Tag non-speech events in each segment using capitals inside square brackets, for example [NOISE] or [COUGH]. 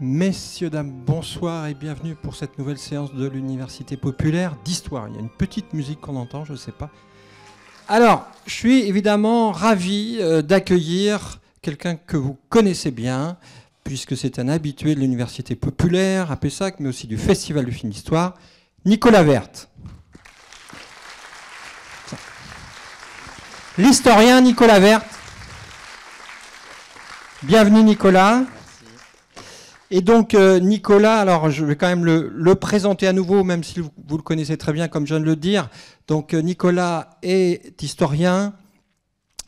Messieurs, dames, bonsoir et bienvenue pour cette nouvelle séance de l'Université populaire d'histoire. Il y a une petite musique qu'on entend, je ne sais pas. Alors, je suis évidemment ravi euh, d'accueillir quelqu'un que vous connaissez bien, puisque c'est un habitué de l'Université populaire à Pessac, mais aussi du Festival du film d'histoire, Nicolas Verte. L'historien Nicolas Verte. Bienvenue Nicolas. Et donc euh, Nicolas, alors je vais quand même le, présenter à nouveau, même si vous, le connaissez très bien, comme je viens de le dire. Donc euh, Nicolas est historien,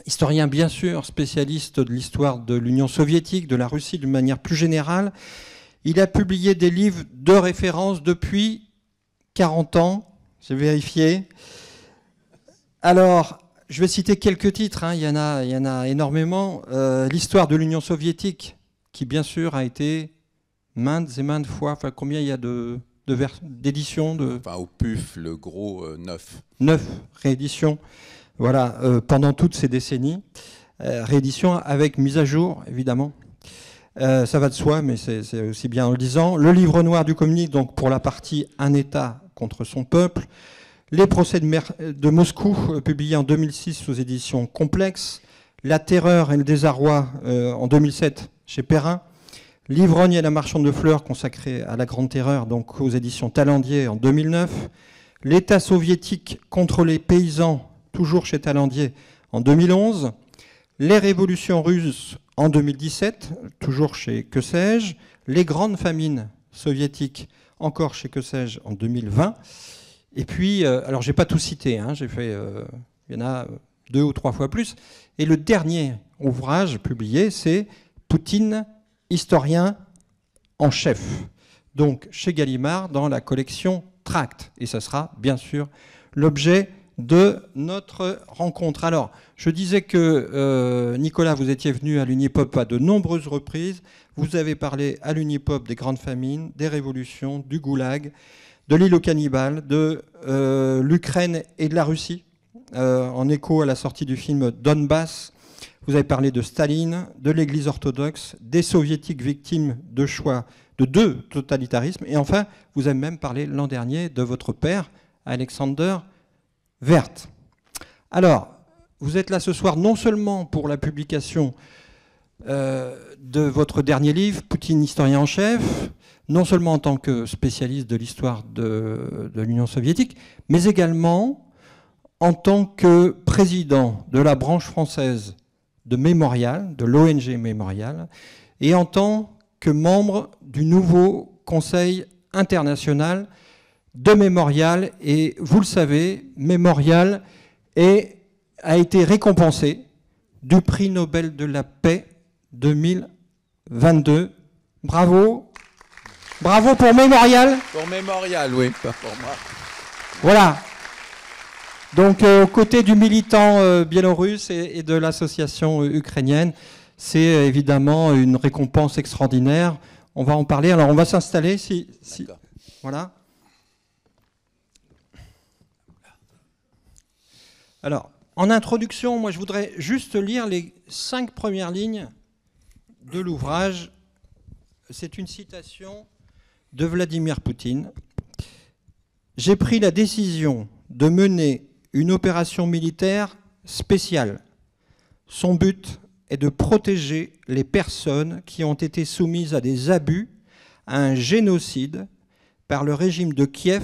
historien bien sûr, spécialiste de l'histoire de l'Union soviétique, de la Russie d'une manière plus générale. Il a publié des livres de référence depuis 40 ans, j'ai vérifié. Alors, je vais citer quelques titres, hein. il, y en a, il y en a énormément. Euh, l'histoire de l'Union soviétique, qui bien sûr a été maintes et maintes fois. Enfin, combien il y a de d'éditions de, de... Enfin, au PUF, le gros, 9 euh, neuf. Neuf rééditions, voilà, euh, pendant toutes ces décennies. Euh, réédition avec mise à jour, évidemment. Euh, ça va de soi, mais c'est aussi bien en le disant. Le livre noir du communique, donc pour la partie Un État contre son peuple. Les procès de, de Moscou, publié en 2006 sous édition complexe. La terreur et le désarroi en 2007 chez Perrin. L'ivrogne et la marchande de fleurs consacrée à la Grande Terreur, donc aux éditions Talandier en 2009. L'État soviétique contre les paysans, toujours chez Talandier en 2011. Les révolutions russes en 2017, toujours chez Que sais-je. Les grandes famines soviétiques, encore chez Que sais-je en 2020. Et puis, euh, alors j'ai pas tout cité, hein, j'ai fait, euh, il y en a deux ou trois fois plus. Et le dernier ouvrage publié, c'est Poutine historien en chef. Donc chez Gallimard, dans la collection Tract. Et ce sera bien sûr l'objet de notre rencontre. Alors, je disais que euh, Nicolas, vous étiez venu à l'Unipop à de nombreuses reprises. Vous avez parlé à l'Unipop des grandes famines, des révolutions, du goulag, de l'île au cannibales, de euh, l'Ukraine et de la Russie, euh, en écho à la sortie du film Donbass vous avez parlé de Staline, de l'Église orthodoxe, des soviétiques victimes de choix de deux totalitarismes. Et enfin, vous avez même parlé l'an dernier de votre père, Alexander Verte. Alors, vous êtes là ce soir non seulement pour la publication euh, de votre dernier livre, Poutine, historien en chef, non seulement en tant que spécialiste de l'histoire de l'Union soviétique, mais également en tant que président de la branche française de Mémorial, de l'ONG Mémorial, et en tant que membre du nouveau Conseil international de Mémorial. Et vous le savez, Mémorial a été récompensé du prix Nobel de la paix 2022. Bravo. Bravo pour Mémorial. Pour Mémorial, oui, pas pour moi. Voilà. Donc, euh, aux côtés du militant euh, biélorusse et, de l'association euh, ukrainienne, c'est évidemment une récompense extraordinaire. On va en parler. Alors, on va s'installer. si... Voilà. Alors, en introduction, moi, je voudrais juste lire les cinq premières lignes de l'ouvrage. C'est une citation de Vladimir Poutine. J'ai pris la décision de mener une opération militaire spéciale. Son but est de protéger les personnes qui ont été soumises à des abus, à un génocide par le régime de Kiev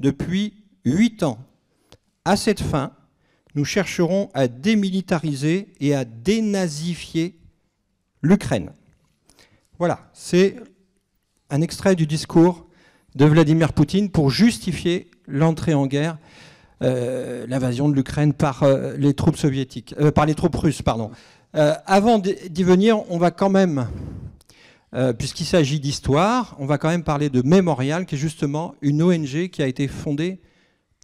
depuis huit ans. À cette fin, nous chercherons à démilitariser et à dénazifier l'Ukraine. Voilà, c'est un extrait du discours de Vladimir Poutine pour justifier l'entrée en guerre euh, l'invasion de l'Ukraine par euh, les troupes soviétiques, euh, par les troupes russes, pardon. avant d'y venir, on va quand même puisqu'il s'agit d'histoire, on va quand même parler de Mémorial, qui est justement une ONG qui a été fondée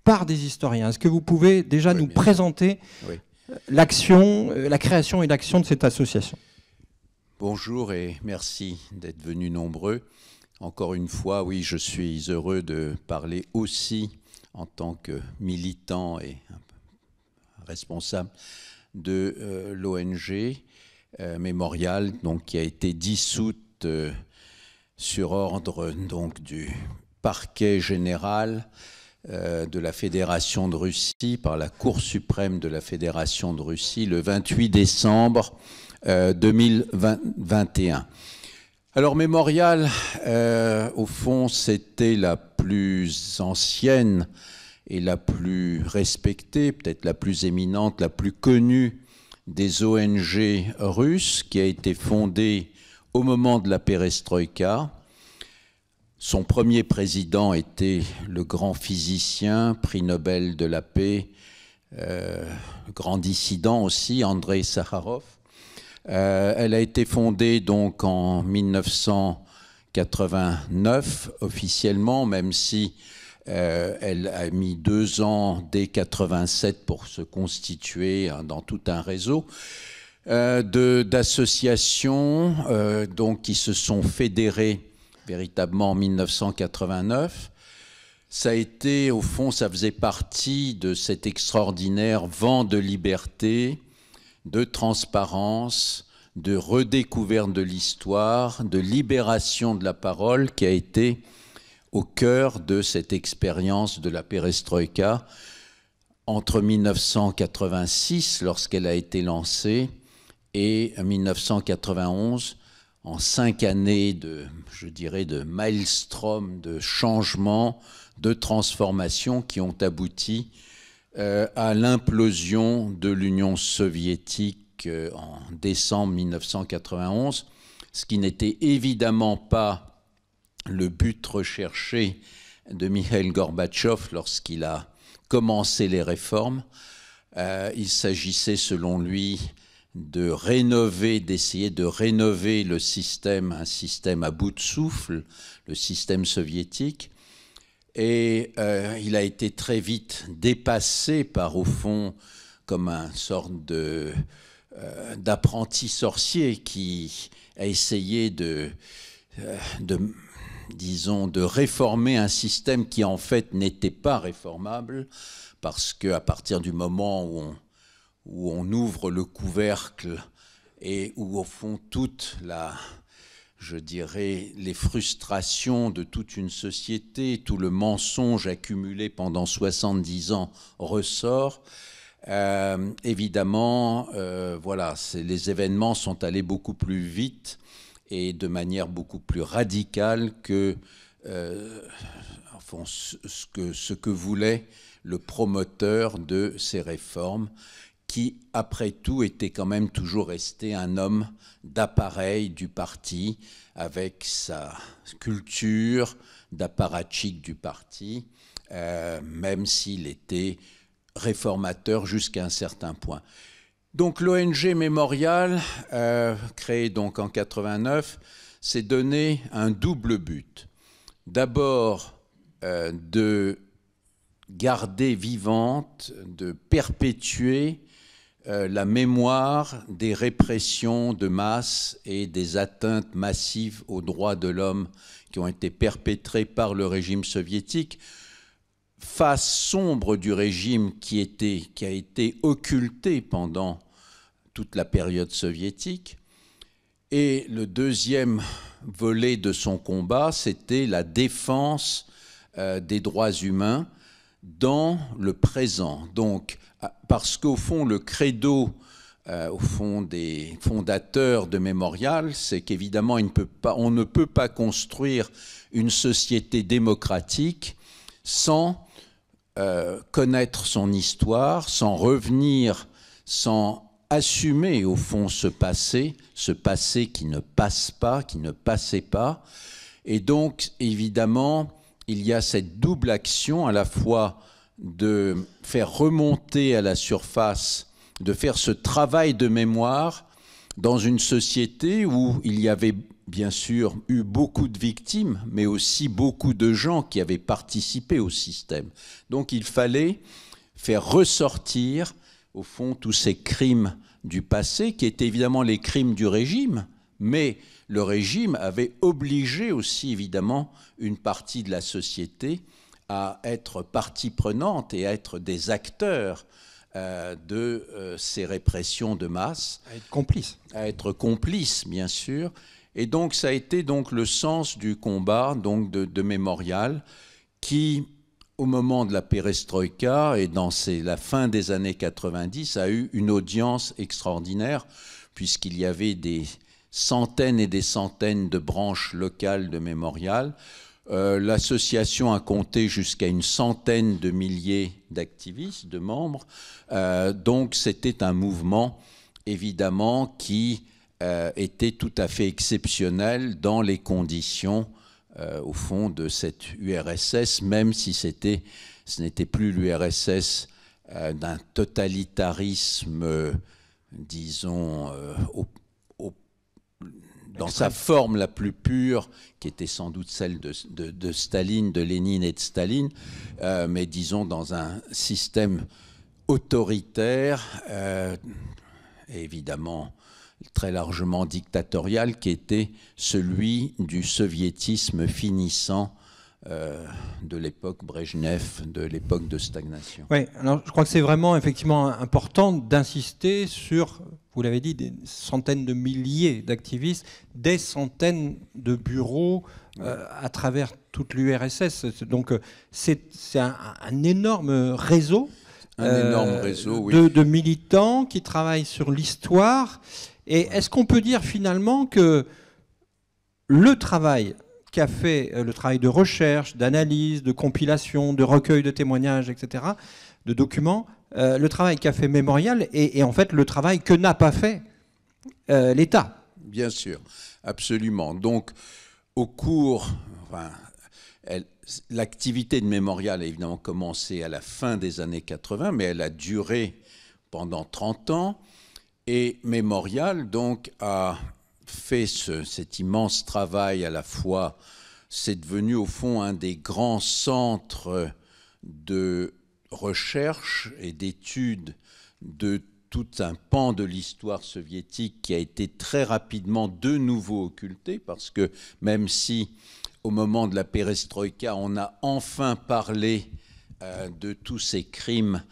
par des historiens. Est-ce que vous pouvez déjà nous présenter l'action, la création et l'action de cette association Bonjour et merci d'être venus nombreux. Encore une fois, oui, je suis heureux de parler aussi en tant que militant et responsable de euh, l'ONG euh, Mémorial, donc, qui a été dissoute euh, sur ordre donc, du parquet général de la Fédération de Russie par la Cour suprême de la Fédération de Russie le 28 décembre 2021. Alors Mémorial, euh, au fond, c'était la plus ancienne et la plus respectée, peut-être la plus éminente, la plus connue des ONG russes, qui a été fondée au moment de la perestroïka. Son premier président était le grand physicien, prix Nobel de la paix, euh, grand dissident aussi, Andrei Sakharov. Euh, elle a été fondée donc en 1989 officiellement, même si euh, elle a mis deux ans dès 87 pour se constituer hein, dans tout un réseau. Euh, d'associations donc qui se sont fédérées véritablement en 1989. Ça a été, au fond, ça faisait partie de cet extraordinaire vent de liberté de transparence, de redécouverte de l'histoire, de libération de la parole qui a été au cœur de cette expérience de la perestroïka entre 1986, lorsqu'elle a été lancée, et 1991, en cinq années de, je dirais, de maelstrom, de changement, de transformation qui ont abouti euh, à l'implosion de l'Union soviétique euh, en décembre 1991, ce qui n'était évidemment pas le but recherché de Mikhail Gorbatchev lorsqu'il a commencé les réformes. Euh, il s'agissait, selon lui, de rénover, d'essayer de rénover le système, un système à bout de souffle, le système soviétique, et euh, il a été très vite dépassé par, au fond, comme un sorte de euh, d'apprenti sorcier qui a essayé euh, de, disons, de réformer un système qui en fait n'était pas réformable, parce qu'à partir du moment où où on ouvre le couvercle et où au fond toute la, je dirais, les frustrations de toute une société, tout le mensonge accumulé pendant 70 ans ressort. Euh, évidemment, euh, voilà, les événements sont allés beaucoup plus vite et de manière beaucoup plus radicale que euh, ce que voulait le promoteur de ces réformes qui, après tout, était quand même toujours resté un homme d'appareil du parti, avec sa culture d'apparatique du parti, euh, même s'il était réformateur jusqu'à un certain point. Donc l'ONG Mémorial, euh, créée donc en 89, s'est donné un double but. D'abord euh, de garder vivante, de perpétuer euh, la mémoire des répressions de masse et des atteintes massives aux droits de l'homme qui ont été perpétrées par le régime soviétique, face sombre du régime qui, était, qui a été occulté pendant toute la période soviétique. Et le deuxième volet de son combat, c'était la défense euh, des droits humains dans le présent. Donc ah, parce qu'au fond, le credo euh, au fond des fondateurs de Mémorial, c'est qu'évidemment, on ne peut pas construire une société démocratique sans euh, connaître son histoire, sans revenir, sans assumer au fond ce passé, ce passé qui ne passe pas, qui ne passait pas. Et donc, évidemment, il y a cette double action à la fois de faire remonter à la surface, de faire ce travail de mémoire dans une société où il y avait bien sûr eu beaucoup de victimes, mais aussi beaucoup de gens qui avaient participé au système. Donc il fallait faire ressortir, au fond, tous ces crimes du passé, qui étaient évidemment les crimes du régime, mais le régime avait obligé aussi, évidemment, une partie de la société à être partie prenante et à être des acteurs euh, de euh, ces répressions de masse. À être complice. À être complice, bien sûr. Et donc ça a été donc le sens du combat donc de, Mémorial qui, au moment de la perestroïka et dans la fin des années 90, a eu une audience extraordinaire puisqu'il y avait des centaines et des centaines de branches locales de Mémorial euh, l'association a compté jusqu'à une centaine de milliers d'activistes, de membres. Euh, donc c'était un mouvement, évidemment, qui euh, était tout à fait exceptionnel dans les conditions, au fond, de cette URSS, même si ce n'était plus l'URSS d'un totalitarisme, disons, au dans sa forme la plus pure, qui était sans doute celle de, Staline, de Lénine et de Staline, euh, mais disons dans un système autoritaire, euh, évidemment très largement dictatorial, qui était celui du soviétisme finissant euh, de l'époque Brejnev, de l'époque de stagnation. Oui, alors je crois que c'est vraiment effectivement important d'insister sur, vous l'avez dit, des centaines de milliers d'activistes, des centaines de bureaux euh, à travers toute l'URSS. Donc euh, c'est un, un, énorme réseau. de militants qui travaillent sur l'histoire. Et est-ce qu'on peut dire finalement que le travail qui a fait euh, le travail de recherche, d'analyse, de compilation, de recueil de témoignages, etc., de documents, euh, le travail qu'a fait Mémorial et, en fait le travail que n'a pas fait euh, l'État. Bien sûr, absolument. Donc, au cours, enfin, l'activité de Mémorial a évidemment commencé à la fin des années 80, mais elle a duré pendant 30 ans. Et Mémorial, donc, a fait cet immense travail à la fois, c'est devenu au fond un des grands centres de recherche et d'études de tout un pan de l'histoire soviétique qui a été très rapidement de nouveau occulté, parce que même si au moment de la perestroïka, on a enfin parlé euh, de tous ces crimes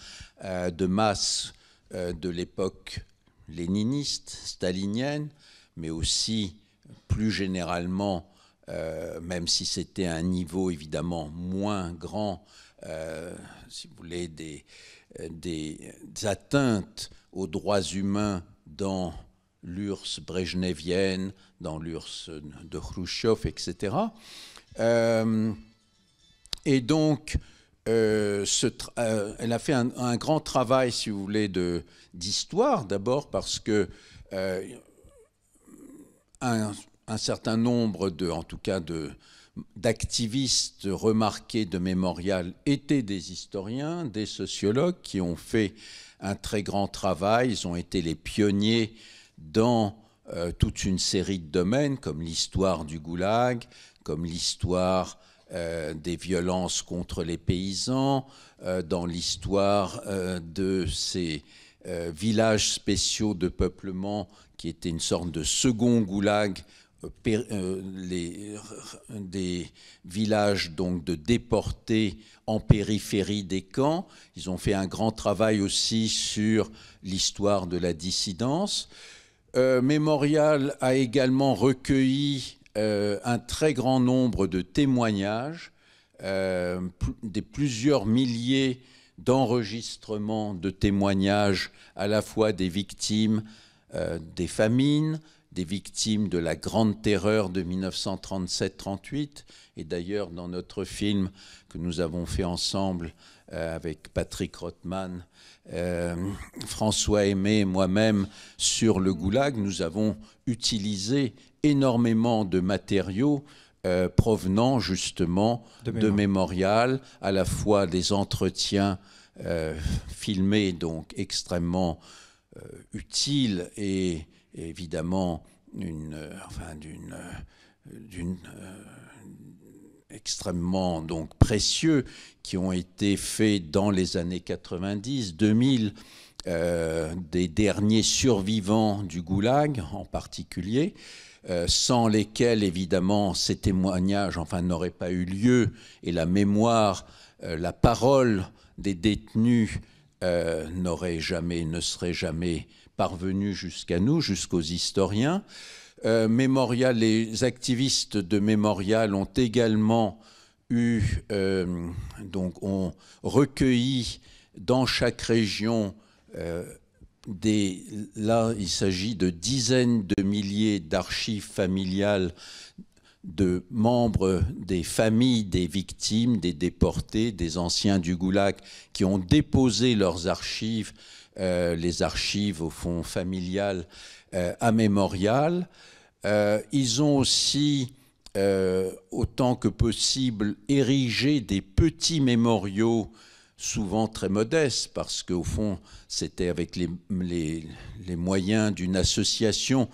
euh, de masse euh, de l'époque léniniste, stalinienne, mais aussi plus généralement, euh, même si c'était un niveau évidemment moins grand, euh, si vous voulez, des, des atteintes aux droits humains dans l'URSS brejnevienne, dans l'URSS de Khrushchev, etc. Euh, et donc, ce elle a fait un, un, grand travail, si vous voulez, d'histoire, d'abord parce que un, certain nombre de, en tout cas de, d'activistes remarqués de mémorial étaient des historiens, des sociologues qui ont fait un très grand travail. Ils ont été les pionniers dans euh, toute une série de domaines comme l'histoire du goulag, comme l'histoire euh, des violences contre les paysans, euh, dans l'histoire de ces euh, villages spéciaux de peuplement qui étaient une sorte de second goulag euh, euh, des villages donc de déportés en périphérie des camps. Ils ont fait un grand travail aussi sur l'histoire de la dissidence. Mémorial a également recueilli un très grand nombre de témoignages, des plusieurs milliers d'enregistrement de témoignages à la fois des victimes euh, des famines, des victimes de la Grande Terreur de 1937-38. Et d'ailleurs, dans notre film que nous avons fait ensemble euh, avec Patrick Rothman, euh, François Aimé et moi-même sur le goulag, nous avons utilisé énormément de matériaux euh, provenant justement de, Mémorial, à la fois des entretiens euh, filmés, donc extrêmement euh, utiles et, évidemment d'une, enfin d'une, d'une extrêmement donc précieux qui ont été faits dans les années 90, 2000. des derniers survivants du goulag en particulier, euh, sans lesquels évidemment ces témoignages enfin n'auraient pas eu lieu et la mémoire, euh, la parole des détenus euh, n'aurait jamais, ne serait jamais parvenue jusqu'à nous, jusqu'aux historiens. Mémorial, les activistes de Mémorial ont également eu, donc ont recueilli dans chaque région là, il s'agit de dizaines de milliers d'archives familiales de membres des familles des victimes, des déportés, des anciens du Goulag, qui ont déposé leurs archives, euh, les archives au fond familial à euh, Mémorial. Euh, ils ont aussi, autant que possible, érigé des petits mémoriaux souvent très modeste, parce qu'au fond, c'était avec les, moyens d'une association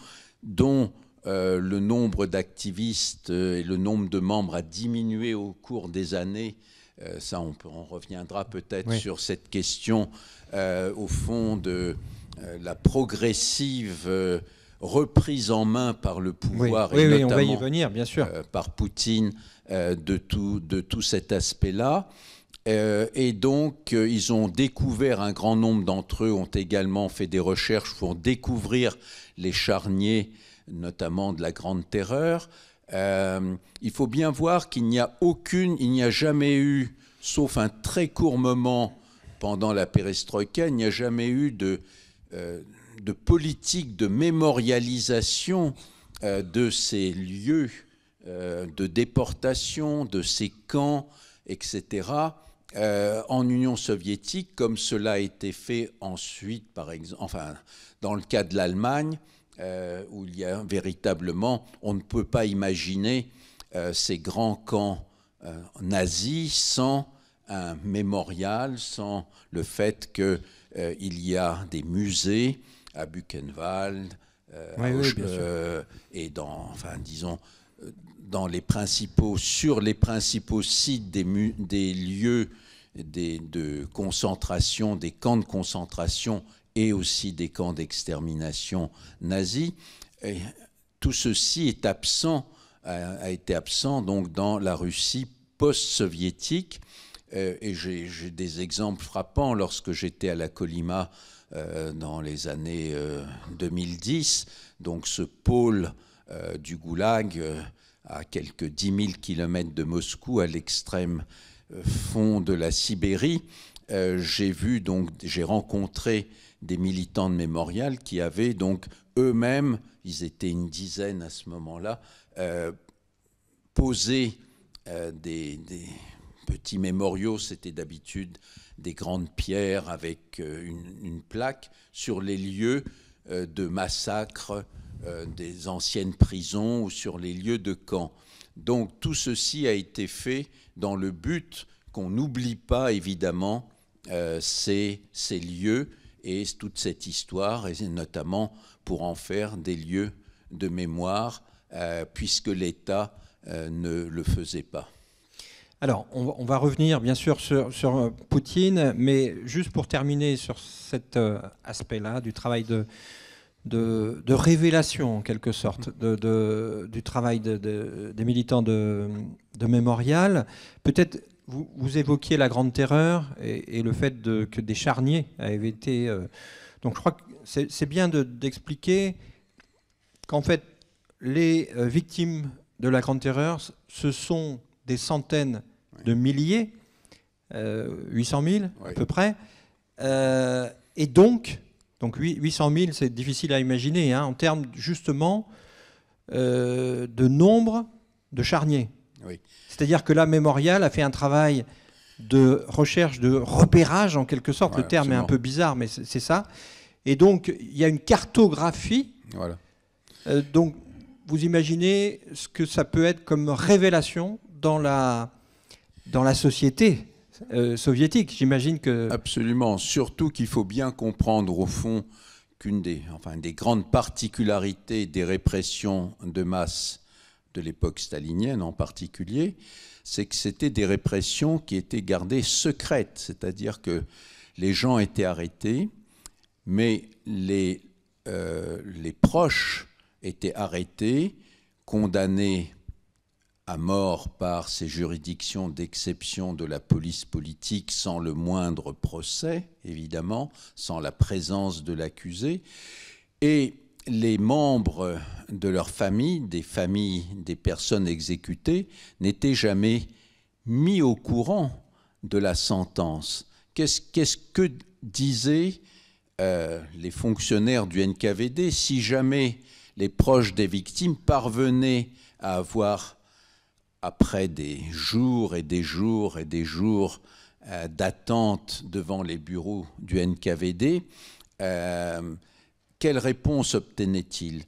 dont euh, le nombre d'activistes euh, et le nombre de membres a diminué au cours des années. Euh, ça, on, reviendra peut-être sur cette question, au fond, de la progressive reprise en main par le pouvoir et notamment par Poutine de tout cet aspect-là. Euh, et donc, euh, ils ont découvert, un grand nombre d'entre eux ont également fait des recherches pour découvrir les charniers, notamment de la Grande Terreur. Euh, il faut bien voir qu'il n'y a aucune, il n'y a jamais eu, sauf un très court moment pendant la perestroïka, il n'y a jamais eu de politique de mémorialisation de ces lieux de déportation, de ces camps, etc. Euh, en Union soviétique, comme cela a été fait ensuite, par exemple, enfin, dans le cas de l'Allemagne, euh, où il y a véritablement, on ne peut pas imaginer euh, ces grands camps nazis sans un mémorial, sans le fait qu'il y a des musées à Buchenwald, et dans, enfin, disons, dans les principaux, sur les principaux sites des, des lieux des, de concentration, des camps de concentration et aussi des camps d'extermination nazis. tout ceci est absent, a, été absent donc dans la Russie post-soviétique. Euh, et j'ai des exemples frappants lorsque j'étais à la Colima euh, dans les années 2010, euh, donc ce pôle du goulag à quelques 10 000 kilomètres de Moscou, à l'extrême fond de la Sibérie, euh, j'ai vu donc, j'ai rencontré des militants de Mémorial qui avaient donc eux-mêmes, ils étaient une dizaine à ce moment-là, euh, posé euh, des, petits mémoriaux, c'était d'habitude des grandes pierres avec une, une, plaque sur les lieux de massacres des anciennes prisons ou sur les lieux de camps. Donc tout ceci a été fait dans le but qu'on n'oublie pas évidemment euh, ces, lieux et toute cette histoire, et notamment pour en faire des lieux de mémoire, euh, puisque l'État euh, ne le faisait pas. Alors, on, va revenir bien sûr sur, Poutine, mais juste pour terminer sur cet aspect-là du travail de, de, révélation, en quelque sorte, de, du travail des militants de, Mémorial. Peut-être vous, évoquiez la Grande Terreur et, le fait que des charniers avaient été... Euh, donc je crois que c'est bien d'expliquer qu'en fait, les euh, victimes de la Grande Terreur, ce sont des centaines de milliers, 800 euh, 000 à peu près, et donc donc 800 000, c'est difficile à imaginer, hein, en termes justement euh, de nombre de charniers. C'est-à-dire que la Mémorial a fait un travail de recherche, de repérage en quelque sorte. le terme est un peu bizarre, mais c'est ça. Et donc, il y a une cartographie. Euh, donc, vous imaginez ce que ça peut être comme révélation dans la, dans la société euh, soviétique. J'imagine que... Absolument, surtout qu'il faut bien comprendre au fond qu'une des, enfin, des grandes particularités des répressions de masse de l'époque stalinienne en particulier, c'est que c'était des répressions qui étaient gardées secrètes, c'est-à-dire que les gens étaient arrêtés, mais les, euh, les proches étaient arrêtés, condamnés à mort par ces juridictions d'exception de la police politique sans le moindre procès, évidemment, sans la présence de l'accusé, et les membres de leur famille, des familles des personnes exécutées, n'étaient jamais mis au courant de la sentence. Qu'est-ce que disaient euh, les fonctionnaires du NKVD si jamais les proches des victimes parvenaient à avoir après des jours et des jours et des jours euh, d'attente devant les bureaux du NKVD, euh, quelle réponse obtenait-il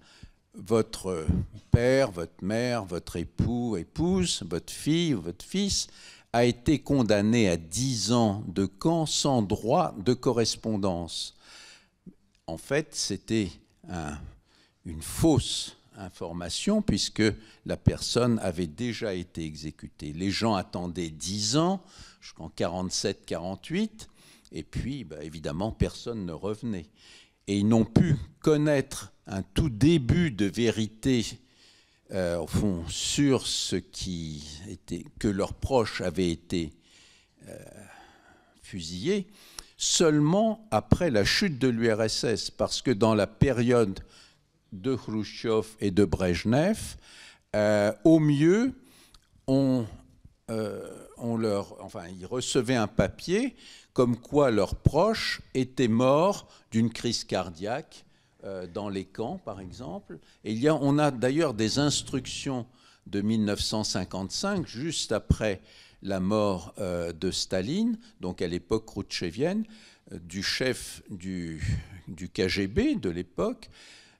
Votre père, votre mère, votre époux, épouse, votre fille, votre fils a été condamné à 10 ans de camp sans droit de correspondance. En fait, c'était une fausse information puisque la personne avait déjà été exécutée. Les gens attendaient 10 ans, jusqu'en 47-48, et puis bah, évidemment personne ne revenait. Et ils n'ont pu connaître un tout début de vérité euh, au fond sur ce qui était que leurs proches avaient été euh, fusillés seulement après la chute de l'URSS parce que dans la période de Khrouchtchev et de Brejnev, euh, au mieux, euh, on, leur, enfin, ils recevaient un papier comme quoi leurs proches étaient morts d'une crise cardiaque euh, dans les camps, par exemple. Et il y a, on a d'ailleurs des instructions de 1955, juste après la mort de Staline, donc à l'époque khrouchtchevienne, du chef du, du KGB de l'époque,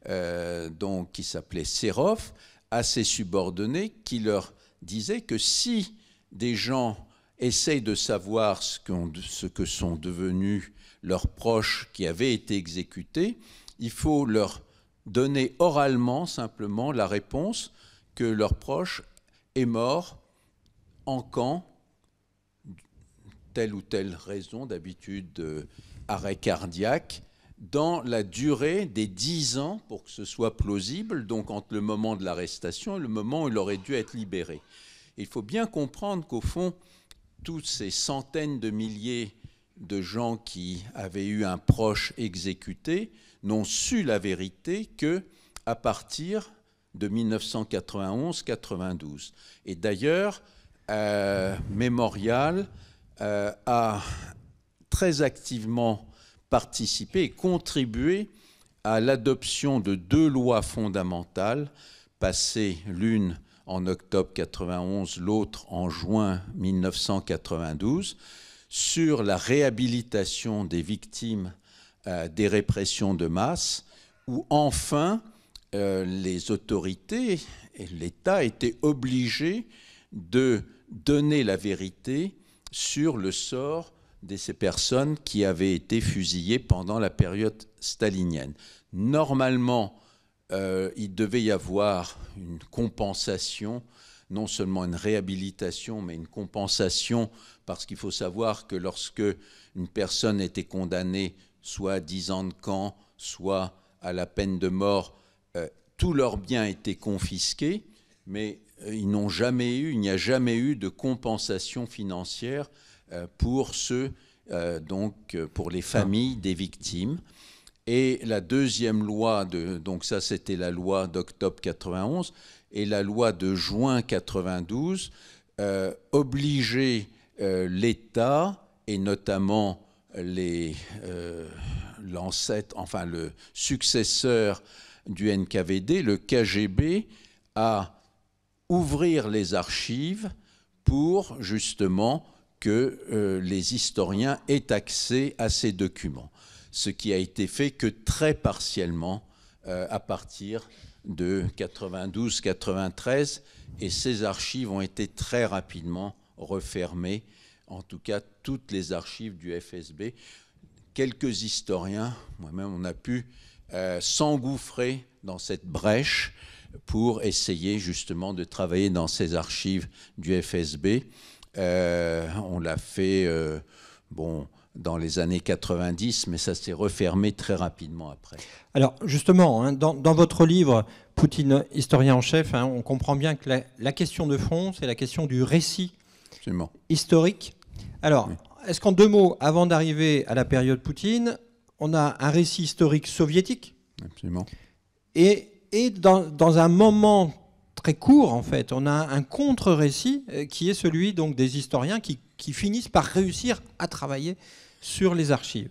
euh, donc, qui s'appelait Serov, à ses subordonnés qui leur disait que si des gens essayent de savoir ce, que sont devenus leurs proches qui avaient été exécutés, il faut leur donner oralement simplement la réponse que leur proche est mort en camp, telle ou telle raison, d'habitude euh, arrêt cardiaque, dans la durée des 10 ans pour que ce soit plausible, donc entre le moment de l'arrestation et le moment où il aurait dû être libéré. Il faut bien comprendre qu'au fond, toutes ces centaines de milliers de gens qui avaient eu un proche exécuté n'ont su la vérité que à partir de 1991-92. Et d'ailleurs, euh, Mémorial euh, a très activement participer et contribuer à l'adoption de deux lois fondamentales, passées l'une en octobre 1991, l'autre en juin 1992, sur la réhabilitation des victimes euh, des répressions de masse, où enfin euh, les autorités et l'État étaient obligés de donner la vérité sur le sort de ces personnes qui avaient été fusillées pendant la période stalinienne. Normalement, euh, il devait y avoir une compensation, non seulement une réhabilitation, mais une compensation, parce qu'il faut savoir que lorsque une personne était condamnée soit à 10 ans de camp, soit à la peine de mort, euh, tous leurs biens étaient confisqués, mais euh, ils n'ont jamais eu, il n'y a jamais eu de compensation financière euh, pour ceux, euh, donc euh, pour les familles des victimes. Et la deuxième loi, de, donc ça c'était la loi d'octobre 91, et la loi de juin 92 obligeait l'État et notamment les enfin le successeur du NKVD, le KGB, à ouvrir les archives pour justement que euh, les historiens aient accès à ces documents, ce qui a été fait que très partiellement euh, à partir de 92-93, et ces archives ont été très rapidement refermées, en tout cas toutes les archives du FSB. Quelques historiens, moi-même, on a pu euh, s'engouffrer dans cette brèche pour essayer justement de travailler dans ces archives du FSB. Euh, on l'a fait, euh, bon, dans les années 90, mais ça s'est refermé très rapidement après. Alors justement, hein, dans, votre livre Poutine, historien en chef, hein, on comprend bien que la, question de fond, c'est la question du récit historique. Alors, est-ce qu'en deux mots, avant d'arriver à la période Poutine, on a un récit historique soviétique Absolument. Et, dans, dans un moment très court en fait. On a un contre-récit euh, qui est celui donc des historiens qui, finissent par réussir à travailler sur les archives.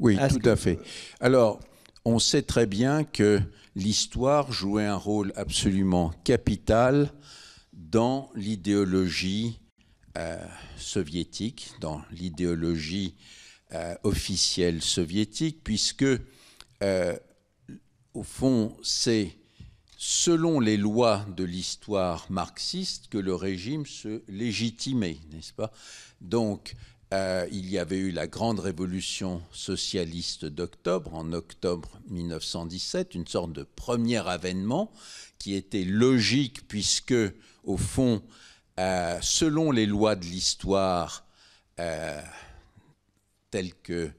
Oui, tout à fait. Alors, on sait très bien que l'histoire jouait un rôle absolument capital dans l'idéologie euh, soviétique, dans l'idéologie euh, officielle soviétique, puisque au fond, c'est selon les lois de l'histoire marxiste que le régime se légitimait, n'est-ce pas Donc, euh, il y avait eu la grande révolution socialiste d'octobre, en octobre 1917, une sorte de premier avènement qui était logique puisque, au fond, euh, selon les lois de l'histoire, euh, telles que,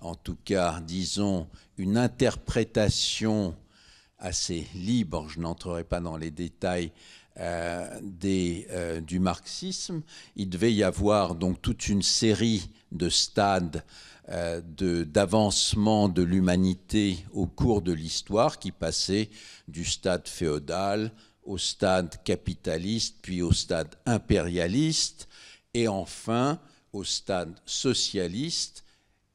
en tout cas, disons, une interprétation assez libre, je n'entrerai pas dans les détails euh, euh, du marxisme. Il devait y avoir donc toute une série de stades euh, d'avancement de, l'humanité au cours de l'histoire qui passait du stade féodal au stade capitaliste, puis au stade impérialiste, et enfin au stade socialiste.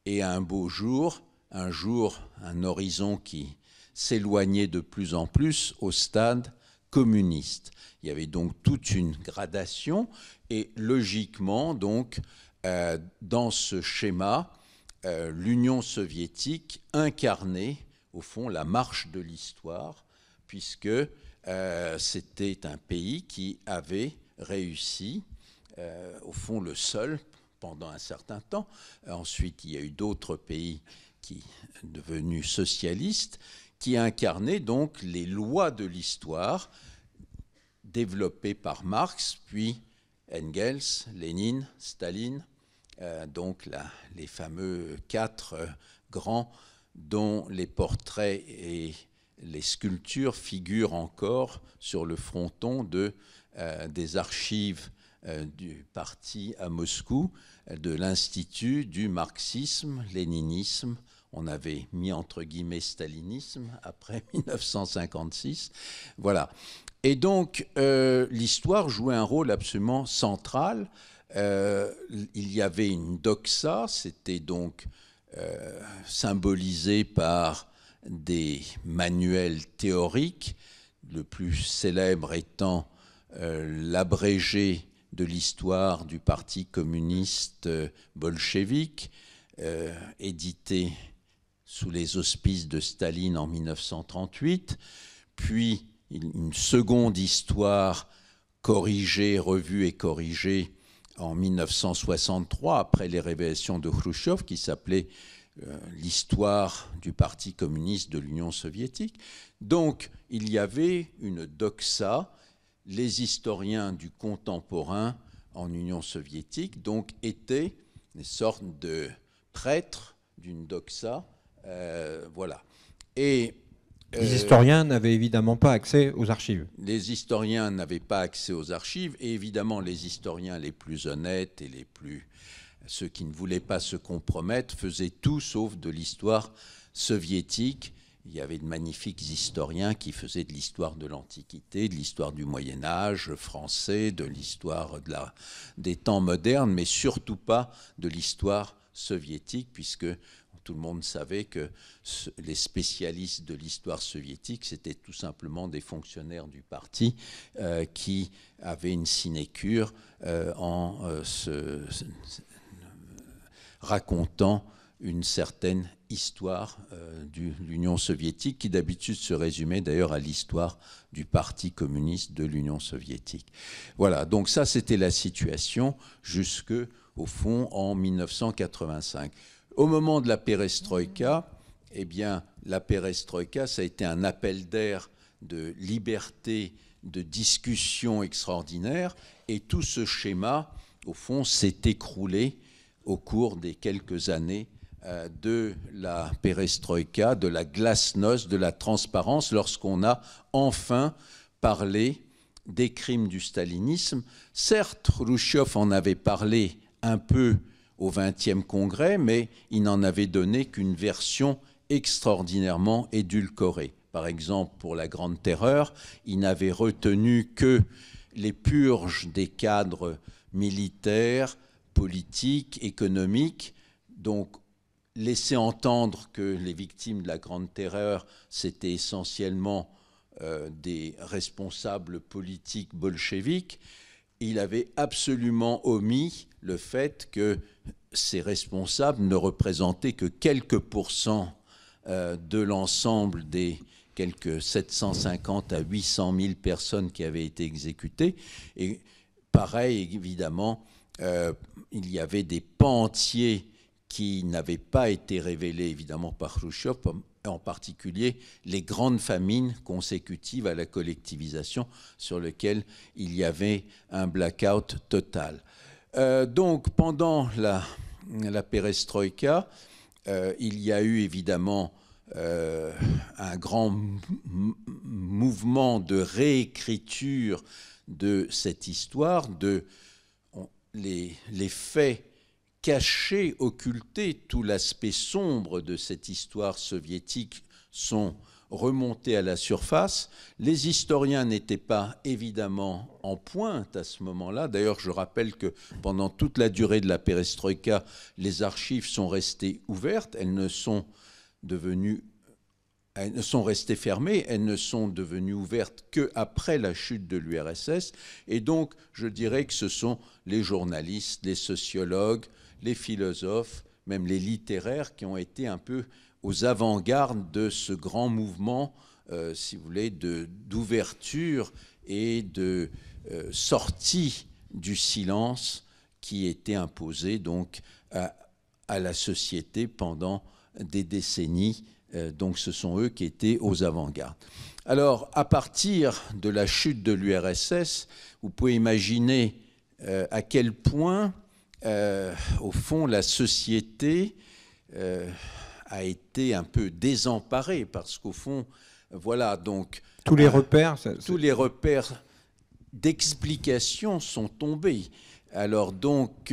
Et un beau jour, un jour, un horizon qui s'éloignait de plus en plus au stade communiste. Il y avait donc toute une gradation et logiquement, donc, euh, dans ce schéma, euh, l'Union soviétique incarnait, au fond, la marche de l'histoire, puisque euh, c'était un pays qui avait réussi, au fond, le seul pendant un certain temps. Ensuite, il y a eu d'autres pays qui devenus socialistes, qui incarnait donc les lois de l'histoire développées par Marx, puis Engels, Lénine, Staline, euh, donc les fameux quatre euh, grands dont les portraits et les sculptures figurent encore sur le fronton de, euh, des archives du parti à Moscou, de l'Institut du marxisme-léninisme on avait mis entre guillemets stalinisme après 1956. [LAUGHS] Voilà. Et donc, euh, l'histoire jouait un rôle absolument central. Euh, il y avait une doxa, c'était donc euh, symbolisé par des manuels théoriques, le plus célèbre étant l'abrégé de l'histoire du Parti communiste bolchevique, édité sous les auspices de Staline en 1938, puis une seconde histoire corrigée, revue et corrigée en 1963 après les révélations de Khrushchev qui s'appelait euh, l'histoire du Parti communiste de l'Union soviétique. Donc il y avait une doxa, les historiens du contemporain en Union soviétique, donc étaient des sortes de prêtres d'une doxa euh, voilà. Et les euh, historiens n'avaient évidemment pas accès aux archives. Les historiens n'avaient pas accès aux archives, et évidemment les historiens les plus honnêtes et les plus ceux qui ne voulaient pas se compromettre faisaient tout sauf de l'histoire soviétique. Il y avait de magnifiques historiens qui faisaient de l'histoire de l'Antiquité, de l'histoire du Moyen Âge français, de l'histoire des temps modernes, mais surtout pas de l'histoire soviétique, puisque tout le monde savait que les spécialistes de l'histoire soviétique, c'était tout simplement des fonctionnaires du parti euh, qui avaient une sinécure euh, en euh, racontant une certaine histoire de l'Union soviétique, qui d'habitude se résumait d'ailleurs à l'histoire du Parti communiste de l'Union soviétique. Voilà, donc ça c'était la situation jusque, au fond, en 1985. Au moment de la perestroïka, eh bien, la perestroïka, ça a été un appel d'air de liberté, de discussion extraordinaire, et tout ce schéma, au fond, s'est écroulé au cours des quelques années euh, de la perestroïka, de la glasnost, de la transparence, lorsqu'on a enfin parlé des crimes du stalinisme. Certes, Khrouchtchev en avait parlé un peu au XXe congrès, mais il n'en avait donné qu'une version extraordinairement édulcorée. Par exemple, pour la Grande Terreur, il n'avait retenu que les purges des cadres militaires, politiques, économiques, donc laisser entendre que les victimes de la Grande Terreur, c'était essentiellement euh, des responsables politiques bolcheviques, il avait absolument omis le fait que ces responsables ne représentaient que quelques pourcents euh, de l'ensemble des quelques 750 à 800 000 personnes qui avaient été exécutées. Et pareil, évidemment, euh, il y avait des pans entiers qui n'avaient pas été révélés, évidemment, par Khrushchev, en particulier les grandes famines consécutives à la collectivisation sur lesquelles il y avait un blackout total. Euh, donc pendant la, la perestroïka, euh, il y a eu évidemment euh, un grand mouvement de réécriture de cette histoire, de les faits cacher, occulter tout l'aspect sombre de cette histoire soviétique sont remontés à la surface. Les historiens n'étaient pas évidemment en pointe à ce moment-là. D'ailleurs, je rappelle que pendant toute la durée de la perestroïka, les archives sont restées ouvertes, elles ne sont devenues elles ne sont restées fermées, elles ne sont devenues ouvertes que après la chute de l'URSS. Et donc, je dirais que ce sont les journalistes, les sociologues, les philosophes, même les littéraires, qui ont été un peu aux avant-gardes de ce grand mouvement, euh, si vous voulez, d'ouverture et de euh, sortie du silence qui était imposé donc à, la société pendant des décennies. Euh, donc ce sont eux qui étaient aux avant-gardes. Alors à partir de la chute de l'URSS, vous pouvez imaginer à quel point euh, au fond, la société euh, a été un peu désemparée parce qu'au fond, voilà, donc... Tous les euh, repères... tous les repères d'explication sont tombés. Alors donc,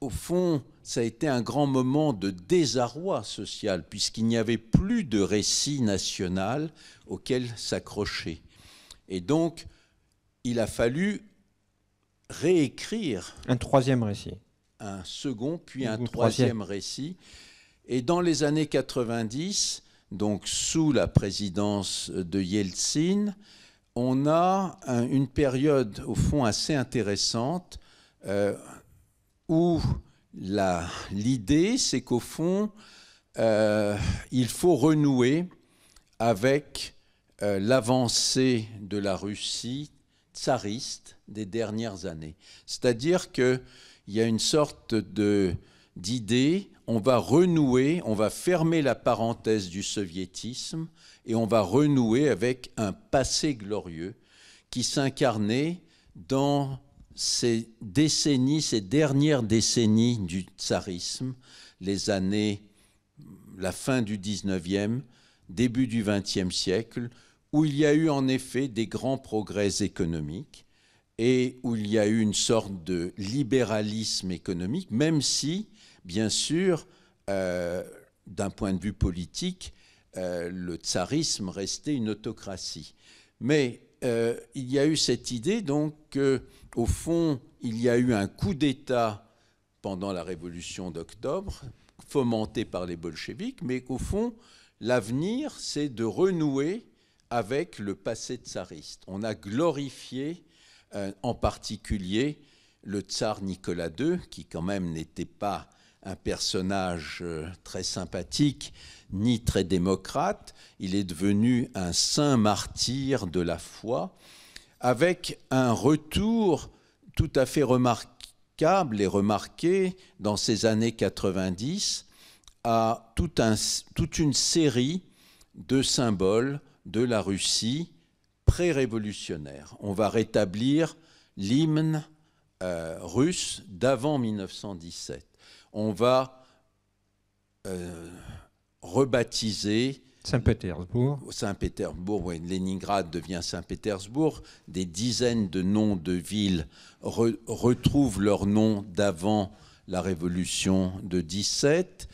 au fond, ça a été un grand moment de désarroi social, puisqu'il n'y avait plus de récit national auquel s'accrocher. Et donc, il a fallu réécrire un troisième récit. Un second, puis un troisième, récit. Et dans les années 90, donc sous la présidence de Yeltsin, on a une période au fond assez intéressante euh, où l'idée c'est qu'au fond euh, il faut renouer avec euh, l'avancée de la Russie tsariste des dernières années. C'est-à-dire qu'il y a une sorte d'idée, on va renouer, on va fermer la parenthèse du soviétisme et on va renouer avec un passé glorieux qui s'incarnait dans ces décennies, ces dernières décennies du tsarisme, les années, la fin du 19e, début du 20e siècle, où il y a eu en effet des grands progrès économiques et où il y a eu une sorte de libéralisme économique, même si, bien sûr, euh, d'un point de vue politique, euh, le tsarisme restait une autocratie. Mais euh, il y a eu cette idée, donc, qu'au fond, il y a eu un coup d'État pendant la révolution d'octobre, fomenté par les bolcheviks, mais qu'au fond, l'avenir, c'est de renouer avec le passé tsariste. On a glorifié euh, en particulier le tsar Nicolas II, qui quand même n'était pas un personnage euh, très sympathique, ni très démocrate. Il est devenu un saint martyr de la foi, avec un retour tout à fait remarquable et remarqué dans ces années 90 à toute une série de symboles de la Russie pré-révolutionnaire. On va rétablir l'hymne euh, russe d'avant 1917. On va euh, rebaptiser Saint-Pétersbourg. Saint-Pétersbourg, oui, Leningrad devient Saint-Pétersbourg. Des dizaines de noms de villes retrouvent leur nom d'avant la révolution de 17.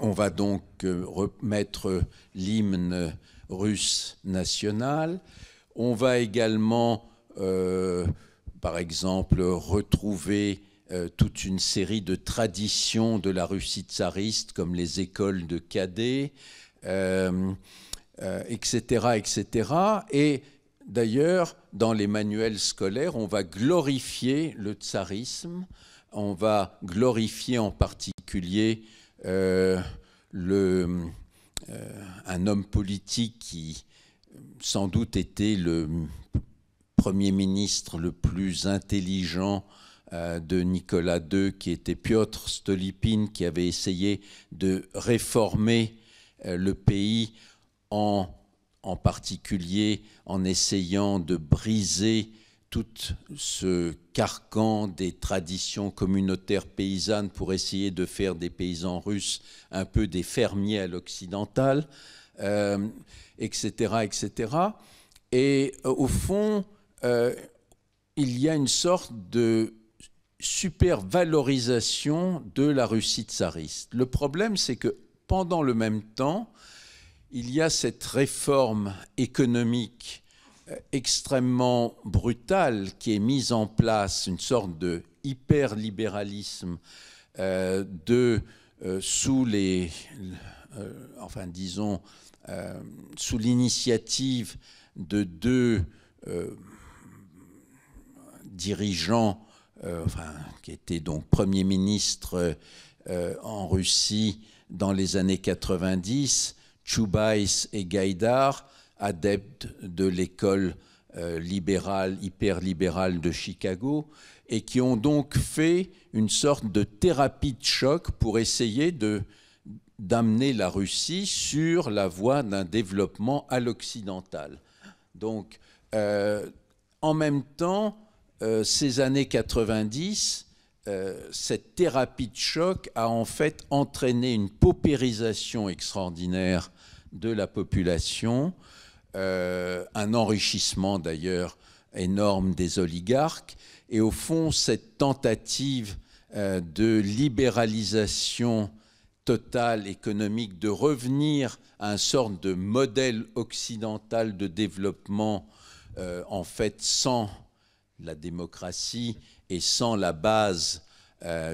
On va donc euh, remettre l'hymne russe national. On va également, euh, par exemple, retrouver euh, toute une série de traditions de la Russie tsariste, comme les écoles de cadets, etc., etc. Et d'ailleurs, dans les manuels scolaires, on va glorifier le tsarisme, on va glorifier en particulier euh, le, euh, un homme politique qui sans doute était le Premier ministre le plus intelligent euh, de Nicolas II, qui était Piotr Stolypine, qui avait essayé de réformer le pays en particulier en essayant de briser tout ce carcan des traditions communautaires paysannes pour essayer de faire des paysans russes un peu des fermiers à l'occidental, etc., euh, etc. Et euh, au fond, euh, il y a une sorte de supervalorisation de la Russie tsariste. Le problème, c'est que pendant le même temps, il y a cette réforme économique extrêmement brutale qui est mise en place, une sorte de hyperlibéralisme euh, de euh, sous les, euh, enfin disons, sous l'initiative de deux dirigeants, qui étaient donc premiers ministres en Russie dans les années 90, Chubais et Gaïdar, adepte de l'école euh, libérale, hyper-libérale de Chicago, et qui ont donc fait une sorte de thérapie de choc pour essayer d'amener la Russie sur la voie d'un développement à l'occidental. Donc, euh, en même temps, euh, ces années 90, cette thérapie de choc a en fait entraîné une paupérisation extraordinaire de la population, euh, un enrichissement d'ailleurs énorme des oligarques. Et au fond, cette tentative euh, de libéralisation totale économique, de revenir à un sorte de modèle occidental de développement, euh, en fait, sans la démocratie et sans la base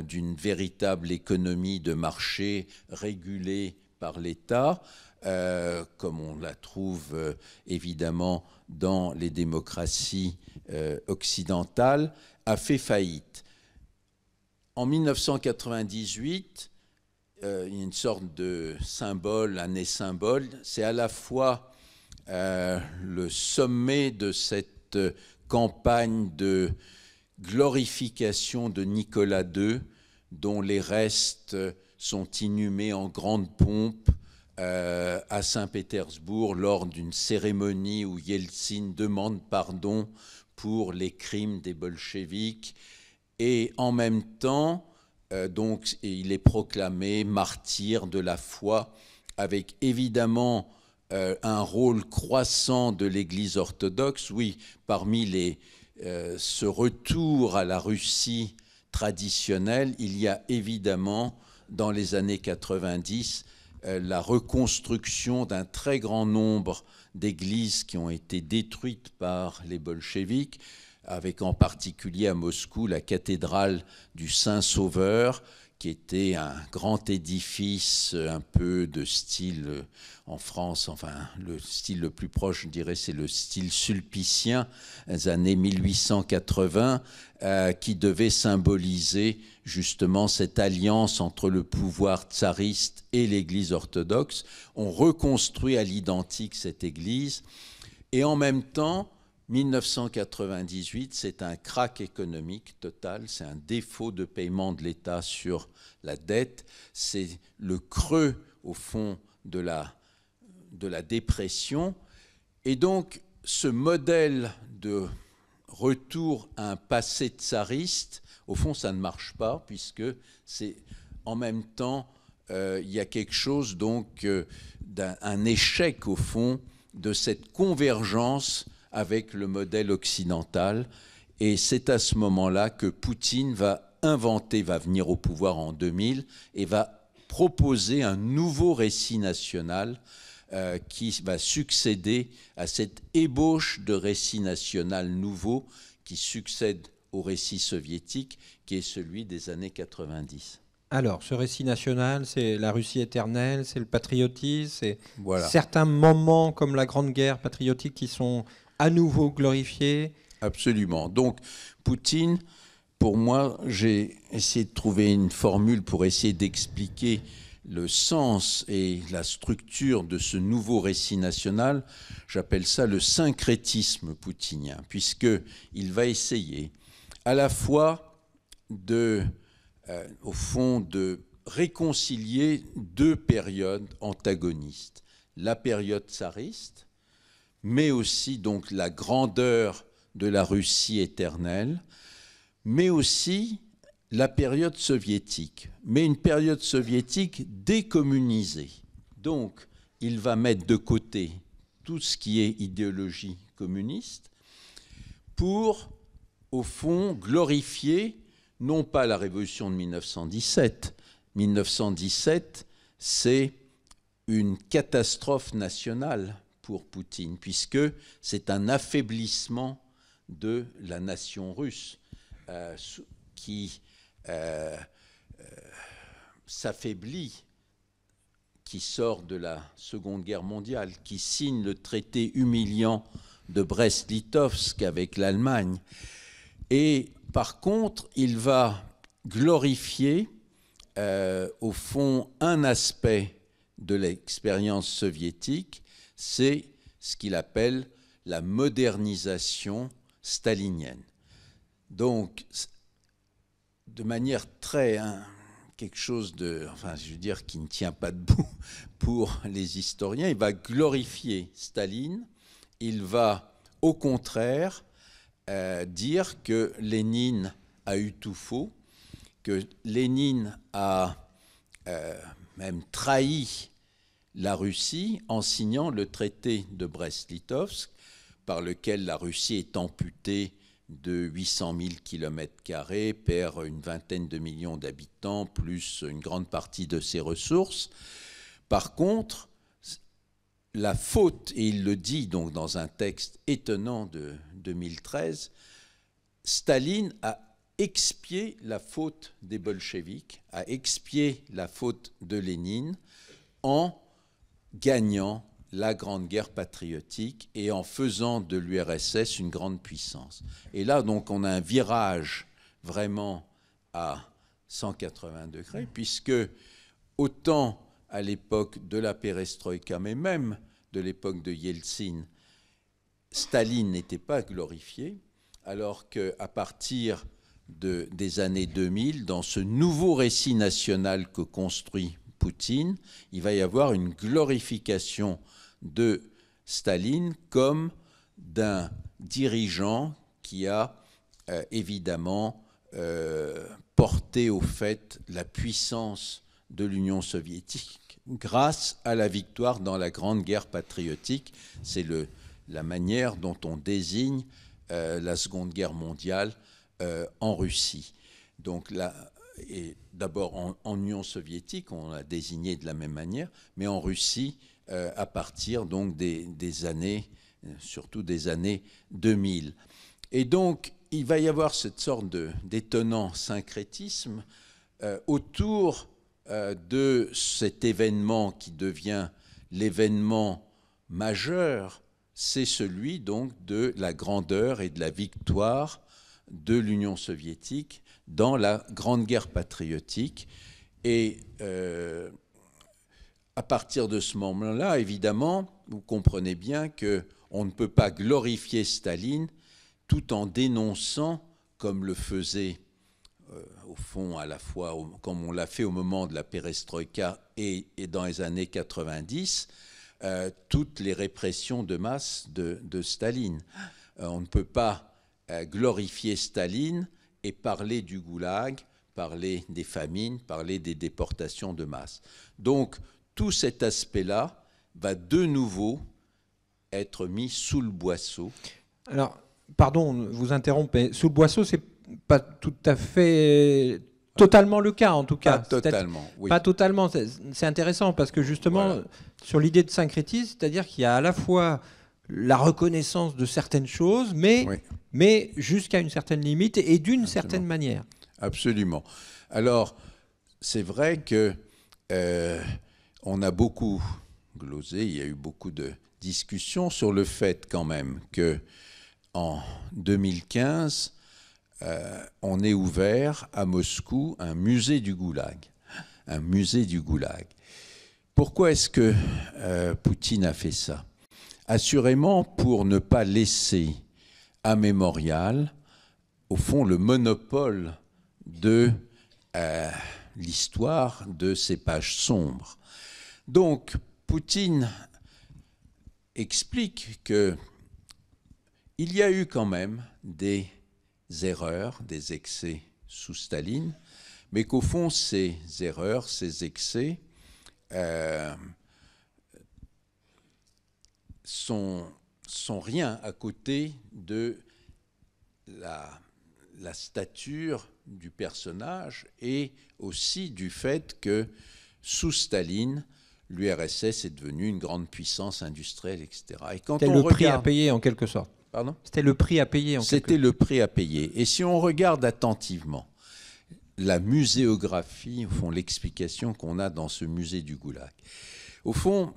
d'une véritable économie de marché régulée par l'État, euh, comme on la trouve euh, évidemment dans les démocraties euh, occidentales, a fait faillite. En 1998, il une sorte de symbole, année symbole, c'est à la fois le sommet de cette campagne de glorification de Nicolas II, dont les restes sont inhumés en grande pompe euh, à Saint-Pétersbourg lors d'une cérémonie où Yeltsin demande pardon pour les crimes des bolcheviques. et en même temps, euh, donc, il est proclamé martyr de la foi avec évidemment euh, un rôle croissant de l'Église orthodoxe. Oui, parmi les, ce retour à la Russie traditionnelle, il y a évidemment dans les années 90 euh, la reconstruction d'un très grand nombre d'églises qui ont été détruites par les bolcheviks, avec en particulier à Moscou la cathédrale du Saint-Sauveur, qui était un grand édifice un peu de style euh, en France, enfin le style le plus proche, je dirais, c'est le style sulpicien des années 1880, euh, qui devait symboliser justement cette alliance entre le pouvoir tsariste et l'Église orthodoxe. On reconstruit à l'identique cette Église et en même temps, 1998, c'est un crack économique total, c'est un défaut de paiement de l'État sur la dette, c'est le creux au fond de la, de la dépression. Et donc ce modèle de retour à un passé tsariste, au fond ça ne marche pas puisque c'est en même temps, euh, il y a quelque chose donc euh, d'un échec au fond de cette convergence avec le modèle occidental. Et c'est à ce moment-là que Poutine va inventer, va venir au pouvoir en 2000 et va proposer un nouveau récit national euh, qui va succéder à cette ébauche de récit national nouveau qui succède au récit soviétique qui est celui des années 90. Alors, ce récit national, c'est la Russie éternelle, c'est le patriotisme, c'est certains moments comme la Grande Guerre patriotique qui sont à nouveau glorifié Absolument. Donc, Poutine, pour moi, j'ai essayé de trouver une formule pour essayer d'expliquer le sens et la structure de ce nouveau récit national, j'appelle ça le syncrétisme poutinien, puisque il va essayer à la fois de, euh, au fond, de réconcilier deux périodes antagonistes la période tsariste mais aussi donc la grandeur de la Russie éternelle, mais aussi la période soviétique, mais une période soviétique décommunisée. Donc, il va mettre de côté tout ce qui est idéologie communiste pour, au fond, glorifier non pas la révolution de 1917. 1917, c'est une catastrophe nationale pour Poutine, puisque c'est un affaiblissement de la nation russe euh, qui euh, euh, s'affaiblit, qui sort de la Seconde Guerre mondiale, qui signe le traité humiliant de Brest-Litovsk avec l'Allemagne. Et par contre, il va glorifier, au fond, un aspect de l'expérience soviétique, c'est ce qu'il appelle la modernisation stalinienne. Donc, de manière très hein, quelque chose de, enfin, je veux dire, qui ne tient pas debout [LAUGHS] pour les historiens, il va glorifier Staline. Il va, au contraire, euh, dire que Lénine a eu tout faux, que Lénine a euh, même trahi la Russie en signant le traité de Brest-Litovsk, par lequel la Russie est amputée de 800 000 km, perd une vingtaine de millions d'habitants, plus une grande partie de ses ressources. Par contre, la faute, et il le dit donc dans un texte étonnant de 2013, Staline a expié la faute des bolcheviks, a expié la faute de Lénine en gagnant la Grande Guerre patriotique et en faisant de l'URSS une grande puissance. Et là, donc, on a un virage vraiment à 180 degrés, puisque autant à l'époque de la perestroïka, mais même de l'époque de Yeltsin, Staline n'était pas glorifié, alors qu'à partir des années 2000, dans ce nouveau récit national que construit Poutine, il va y avoir une glorification de Staline comme d'un dirigeant qui a euh, évidemment euh, porté au fait la puissance de l'Union soviétique grâce à la victoire dans la Grande Guerre patriotique. C'est la manière dont on désigne euh, la Seconde Guerre mondiale en Russie. Donc et d'abord en, Union soviétique, on l'a désigné de la même manière, mais en Russie euh, à partir donc des, années, euh, surtout des années 2000. Et donc, il va y avoir cette sorte d'étonnant syncrétisme euh, autour de cet événement qui devient l'événement majeur, c'est celui donc de la grandeur et de la victoire de l'Union soviétique dans la Grande Guerre patriotique. Et euh, à partir de ce moment-là, évidemment, vous comprenez bien que on ne peut pas glorifier Staline tout en dénonçant, comme le faisait euh, au fond à la fois, comme on l'a fait au moment de la perestroïka et, dans les années 90, euh, toutes les répressions de masse de, Staline. on ne peut pas euh, glorifier Staline et parler du goulag, parler des famines, parler des déportations de masse. Donc tout cet aspect-là va de nouveau être mis sous le boisseau. Alors, pardon, vous interrompez. Sous le boisseau, c'est pas tout à fait euh, totalement le cas, en tout cas. Pas totalement. Pas totalement. C'est intéressant parce que justement, sur l'idée de syncrétisme, c'est-à-dire qu'il y a à la fois la reconnaissance de certaines choses, mais, jusqu'à une certaine limite et d'une certaine manière. Absolument. Alors, c'est vrai que euh, on a beaucoup glosé, il y a eu beaucoup de discussions sur le fait quand même que en 2015, euh, on est ouvert à Moscou un musée du Goulag, un musée du Goulag. Pourquoi est-ce que euh, Poutine a fait ça Assurément, pour ne pas laisser à Mémorial, au fond, le monopole de euh, l'histoire de ces pages sombres. Donc, Poutine explique que il y a eu quand même des erreurs, des excès sous Staline, mais qu'au fond, ces erreurs, ces excès, euh, sont, rien à côté de la, la, stature du personnage et aussi du fait que sous Staline, l'URSS est devenue une grande puissance industrielle, etc. Et quand C'était le prix à payer en quelque sorte. Pardon C'était le prix à payer en C'était le prix à payer. Et si on regarde attentivement la muséographie, au fond, l'explication qu'on a dans ce musée du Goulag, au fond,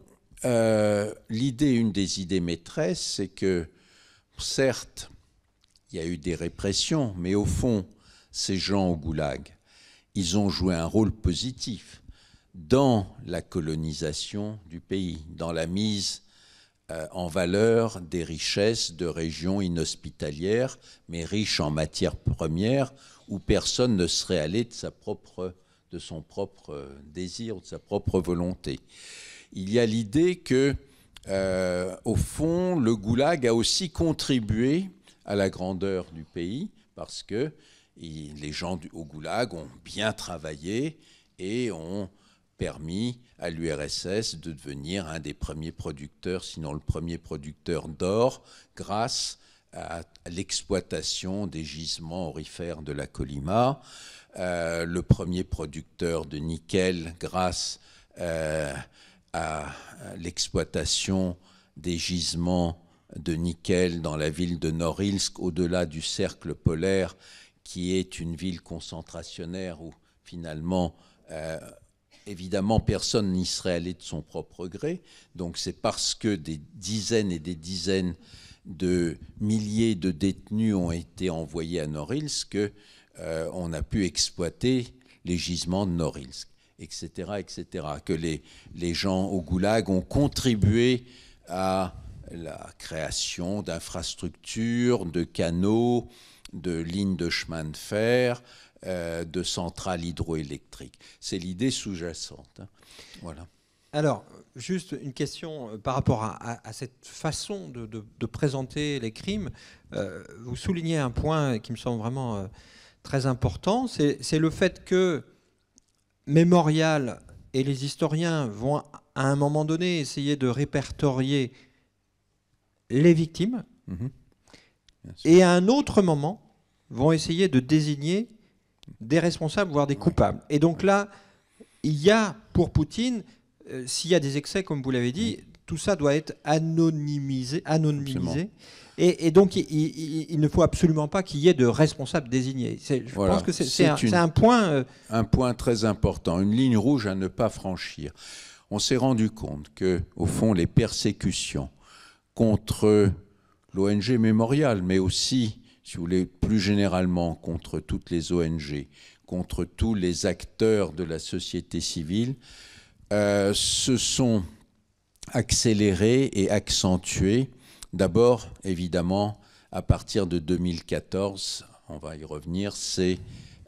euh, l'idée, une des idées maîtresses, c'est que certes, il y a eu des répressions, mais au fond, ces gens au goulag, ils ont joué un rôle positif dans la colonisation du pays, dans la mise euh, en valeur des richesses de régions inhospitalières, mais riches en matières premières, où personne ne serait allé de sa propre de son propre euh, désir, de sa propre volonté. Il y a l'idée que, euh, au fond, le goulag a aussi contribué à la grandeur du pays parce que les gens du, au goulag ont bien travaillé et ont permis à l'URSS de devenir un des premiers producteurs, sinon le premier producteur d'or, grâce à l'exploitation des gisements aurifères de la Colima. Euh, le premier producteur de nickel grâce euh, à l'exploitation des gisements de nickel dans la ville de Norilsk, au-delà du cercle polaire, qui est une ville concentrationnaire où finalement, euh, évidemment, personne n'y serait allé de son propre gré. Donc c'est parce que des dizaines et des dizaines de milliers de détenus ont été envoyés à Norilsk que euh, on a pu exploiter les gisements de Norilsk, etc., etc. Que les, les gens au goulag ont contribué à la création d'infrastructures, de canaux, de lignes de chemin de fer, euh, de centrales hydroélectriques. C'est l'idée sous-jacente. Hein. Voilà. Alors, juste une question euh, par rapport à, cette façon de, présenter les crimes. vous soulignez un point qui me semble vraiment très important, c'est le fait que Mémorial et les historiens vont à un moment donné essayer de répertorier les victimes mhm. et à un autre moment vont essayer de désigner des responsables, voire des coupables. Et donc là, il y a pour Poutine, euh, s'il y a des excès, comme vous l'avez dit, tout ça doit être anonymisé. anonymisé. Et, donc, il, ne faut absolument pas qu'il y ait de responsable désigné. Je pense que c'est un, point. Euh, un point très important, une ligne rouge à ne pas franchir. On s'est rendu compte que, au fond, les persécutions contre l'ONG Mémorial, mais aussi, si vous voulez, plus généralement contre toutes les ONG, contre tous les acteurs de la société civile, euh, ce sont accélérer et accentué. d'abord évidemment à partir de 2014, on va y revenir, c'est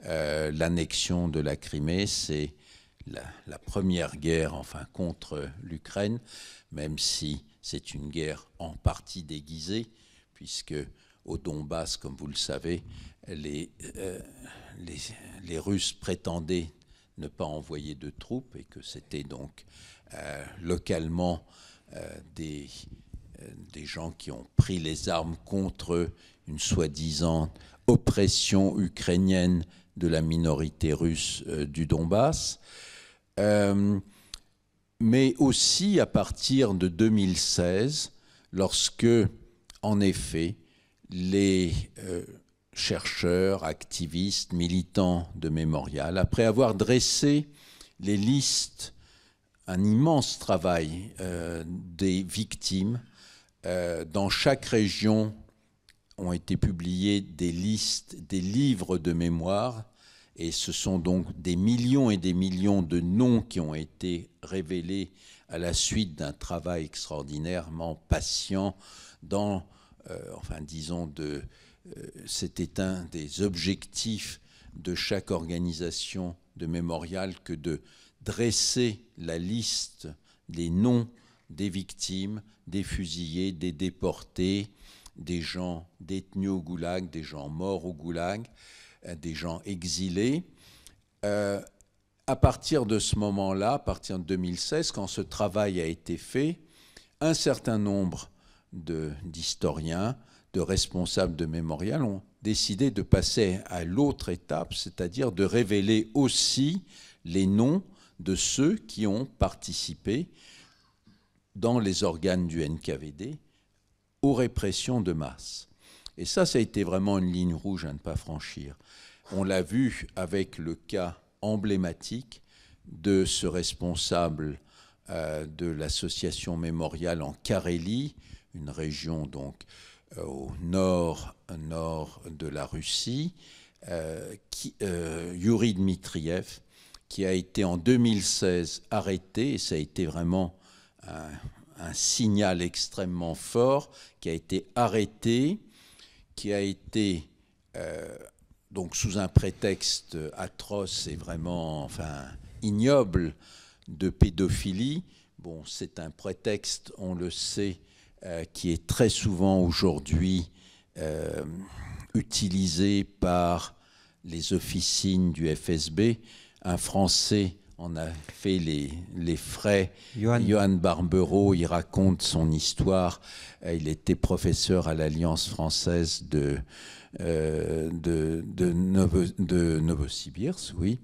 euh, l'annexion de la Crimée, c'est la, première guerre enfin contre l'Ukraine, même si c'est une guerre en partie déguisée, puisque au Donbass, comme vous le savez, les, euh, les Russes prétendaient ne pas envoyer de troupes et que c'était donc euh, localement euh, euh, des, gens qui ont pris les armes contre une soi-disant oppression ukrainienne de la minorité russe du Donbass, mais aussi à partir de 2016, lorsque, en effet, les chercheurs, activistes, militants de Mémorial, après avoir dressé les listes un immense travail euh, des victimes. Euh, dans chaque région ont été publiées des listes, des livres de mémoire, et ce sont donc des millions et des millions de noms qui ont été révélés à la suite d'un travail extraordinairement patient dans, euh, enfin disons, de, c'était un des objectifs de chaque organisation de mémorial que de dresser la liste des noms des victimes, des fusillés, des déportés, des gens détenus au goulag, des gens morts au goulag, euh, des gens exilés. Euh, à partir de ce moment-là, à partir de 2016, quand ce travail a été fait, un certain nombre d'historiens, de responsables de mémorial ont décidé de passer à l'autre étape, c'est-à-dire de révéler aussi les noms de ceux qui ont participé dans les organes du NKVD aux répressions de masse. Et ça, ça a été vraiment une ligne rouge à ne pas franchir. On l'a vu avec le cas emblématique de ce responsable euh, de l'association mémoriale en Carélie, une région donc euh, au nord, nord de la Russie, euh, qui, Yuri Dmitriev, qui a été en 2016 arrêté, et ça a été vraiment un, signal extrêmement fort, qui a été arrêté, qui a été euh, donc sous un prétexte atroce et vraiment enfin, ignoble de pédophilie. Bon, c'est un prétexte, on le sait, euh, qui est très souvent aujourd'hui euh, utilisé par les officines du FSB un Français en a fait les, frais. Johan. Barbero, il raconte son histoire. Euh, il était professeur à l'Alliance française de, euh, Novosibirsk, oui.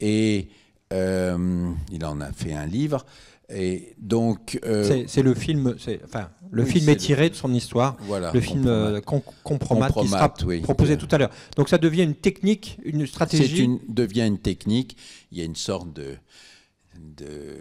Et euh, il en a fait un livre donc, euh, c'est le film. Enfin, le film est, tiré de son histoire. le film compromat, euh, qui proposé euh, tout à l'heure. Donc ça devient une technique, une stratégie. Une, devient une technique. Il y a une sorte de, de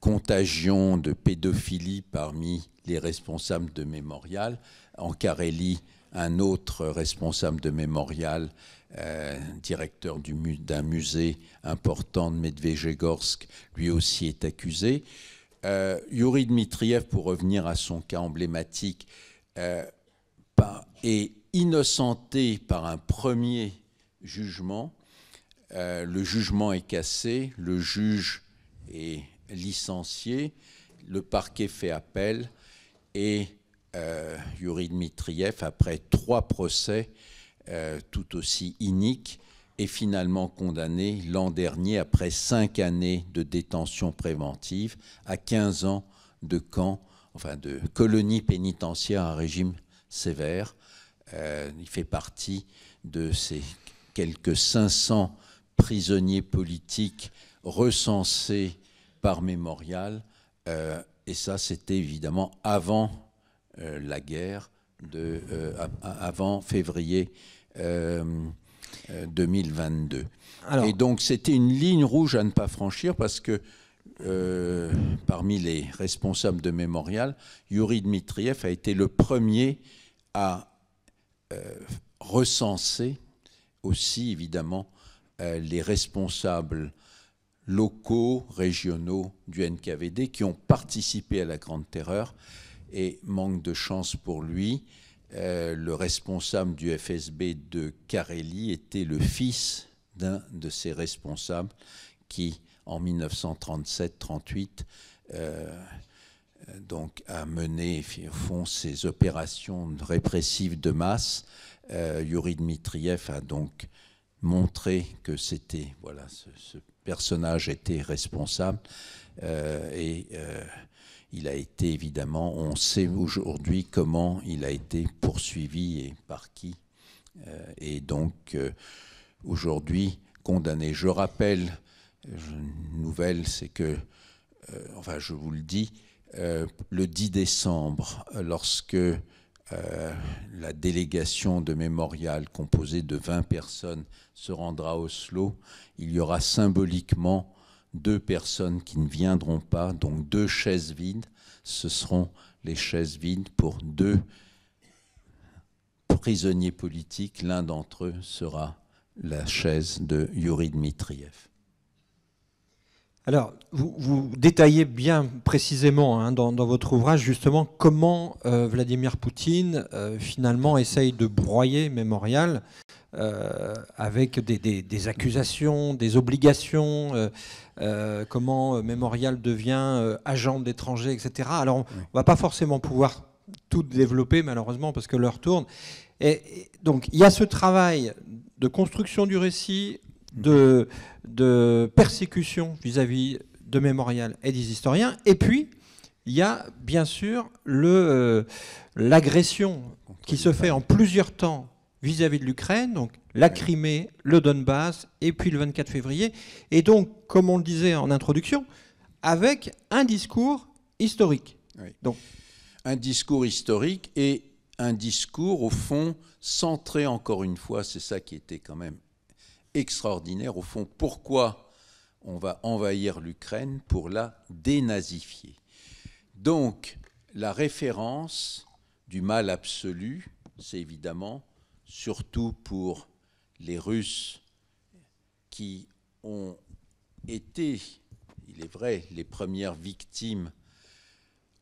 contagion de pédophilie parmi les responsables de Mémorial. En Carélie, un autre responsable de mémorial, euh, directeur d'un musée important de Medvejegorsk, lui aussi est accusé. Euh, Yuri Dmitriev, pour revenir à son cas emblématique, euh, est innocenté par un premier jugement. le jugement est cassé, le juge est licencié, le parquet fait appel et euh, Yuri Dmitriev après trois procès euh, tout aussi iniques est finalement condamné l'an dernier, après cinq années de détention préventive, à 15 ans de camp, enfin de colonie pénitentiaire à régime sévère. Euh, il fait partie de ces quelques 500 prisonniers politiques recensés par mémorial. et ça, c'était évidemment avant euh, la guerre de, euh, avant février 2022. Euh, et donc c'était une ligne rouge à ne pas franchir parce que parmi les responsables de Mémorial, Yuri Dmitriev a été le premier à recenser aussi évidemment les responsables locaux, régionaux du NKVD qui ont participé à la Grande Terreur et manque de chance pour lui, euh, le responsable du FSB de Kareli était le fils d'un de ses responsables qui, en 1937-38, euh, donc a mené au fond ces opérations répressives de masse. Euh, Yuri Dmitriev a donc montré que c'était voilà ce, ce, personnage était responsable et il a été évidemment, on sait aujourd'hui comment il a été poursuivi et par qui. Euh, et donc euh, aujourd'hui condamné. Je rappelle, euh, une nouvelle, c'est que, enfin je vous le dis, le 10 décembre, lorsque la délégation de mémorial composée de 20 personnes se rendra à Oslo, il y aura symboliquement deux personnes qui ne viendront pas, donc deux chaises vides, ce seront les chaises vides pour deux prisonniers politiques. L'un d'entre eux sera la chaise de Yuri Dmitriev. Alors, vous, détaillez bien précisément hein, dans, votre ouvrage justement comment euh, Vladimir Poutine euh, finalement essaye de broyer Mémorial euh, avec des, accusations, des obligations, euh, euh, comment Mémorial devient agent d'étrangers, etc. Alors, on ne va pas forcément pouvoir tout développer, malheureusement, parce que l'heure tourne. Et, donc, il y a ce travail de construction du récit, de, de persécution vis-à-vis -vis de Mémorial et des historiens. Et puis, il y a bien sûr l'agression qui se fait en plusieurs temps vis-à-vis de l'Ukraine, donc la Crimée, le Donbass, et puis le 24 février. Et donc, comme on le disait en introduction, avec un discours historique. Donc, un discours historique et un discours, au fond, centré encore une fois, c'est ça qui était quand même extraordinaire, au fond, pourquoi on va envahir l'Ukraine pour la dénazifier. Donc, la référence du mal absolu, c'est évidemment surtout pour les Russes qui ont été, il est vrai, les premières victimes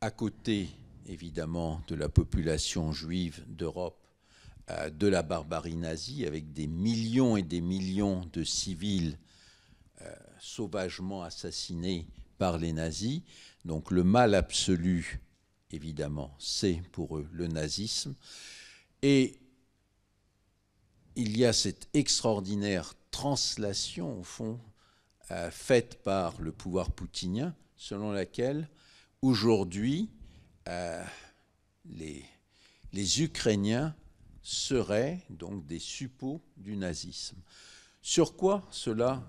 à côté évidemment de la population juive d'Europe euh, de la barbarie nazie avec des millions et des millions de civils euh, sauvagement assassinés par les nazis. Donc le mal absolu, évidemment, c'est pour eux le nazisme. Et il y a cette extraordinaire translation, au fond, euh, faite par le pouvoir poutinien, selon laquelle aujourd'hui, euh, les, Ukrainiens seraient donc des suppôts du nazisme. Sur quoi cela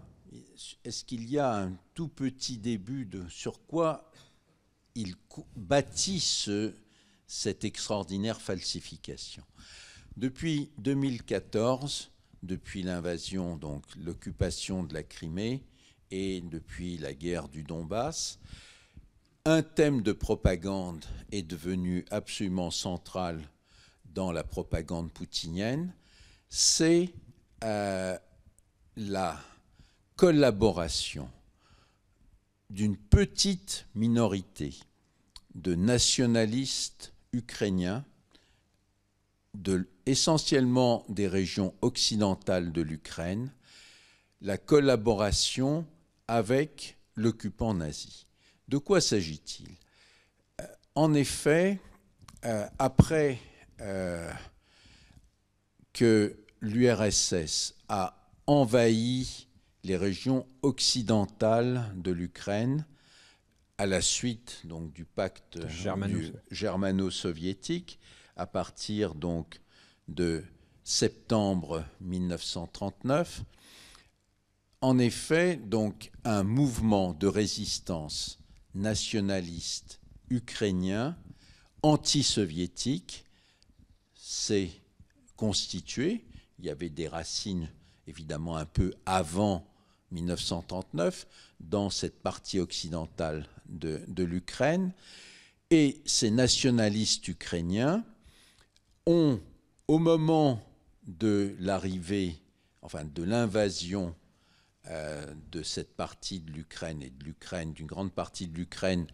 Est-ce qu'il y a un tout petit début de sur quoi ils bâtissent cette extraordinaire falsification depuis 2014, depuis l'invasion, donc l'occupation de la Crimée et depuis la guerre du Donbass, un thème de propagande est devenu absolument central dans la propagande poutinienne, c'est euh, la collaboration d'une petite minorité de nationalistes ukrainiens essentiellement des régions occidentales de l'Ukraine, la collaboration avec l'occupant nazi. De quoi s'agit-il euh, En effet, euh, après euh, que l'URSS a envahi les régions occidentales de l'Ukraine, à la suite donc du pacte germano-soviétique, à partir donc de septembre 1939. En effet, donc un mouvement de résistance nationaliste ukrainien anti-soviétique s'est constitué. Il y avait des racines évidemment un peu avant 1939 dans cette partie occidentale de, de l'Ukraine. Et ces nationalistes ukrainiens ont, au moment de l'arrivée, enfin de l'invasion euh, de cette partie de l'Ukraine et de l'Ukraine, d'une grande partie de l'Ukraine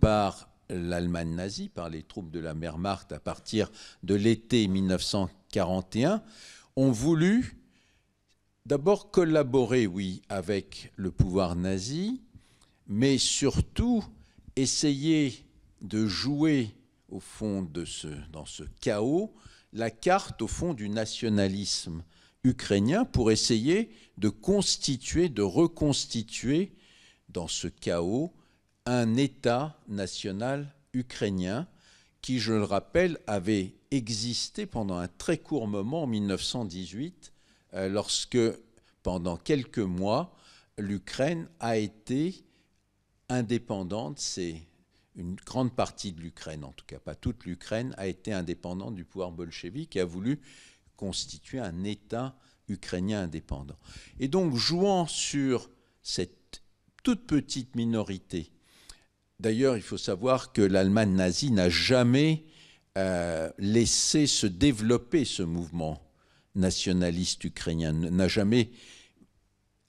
par l'Allemagne nazie, par les troupes de la Wehrmacht à partir de l'été 1941, ont voulu d'abord collaborer, oui, avec le pouvoir nazi, mais surtout essayer de jouer au fond de ce, dans ce chaos la carte au fond du nationalisme ukrainien pour essayer de constituer, de reconstituer dans ce chaos un État national ukrainien qui, je le rappelle, avait existé pendant un très court moment en 1918, euh, lorsque, pendant quelques mois, l'Ukraine a été indépendante, une grande partie de l'Ukraine, en tout cas pas toute l'Ukraine, a été indépendante du pouvoir bolchevique et a voulu constituer un État ukrainien indépendant. Et donc, jouant sur cette toute petite minorité, d'ailleurs, il faut savoir que l'Allemagne nazie n'a jamais euh, laissé se développer ce mouvement nationaliste ukrainien, n'a jamais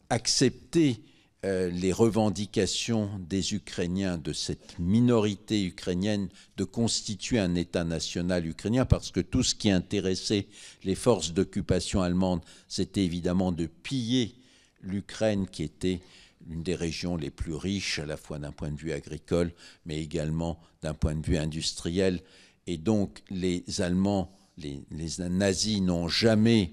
accepté euh, les revendications des Ukrainiens, de cette minorité ukrainienne, de constituer un État national ukrainien, parce que tout ce qui intéressait les forces d'occupation allemandes, c'était évidemment de piller l'Ukraine, qui était une des régions les plus riches, à la fois d'un point de vue agricole, mais également d'un point de vue industriel. Et donc les Allemands, les, nazis n'ont jamais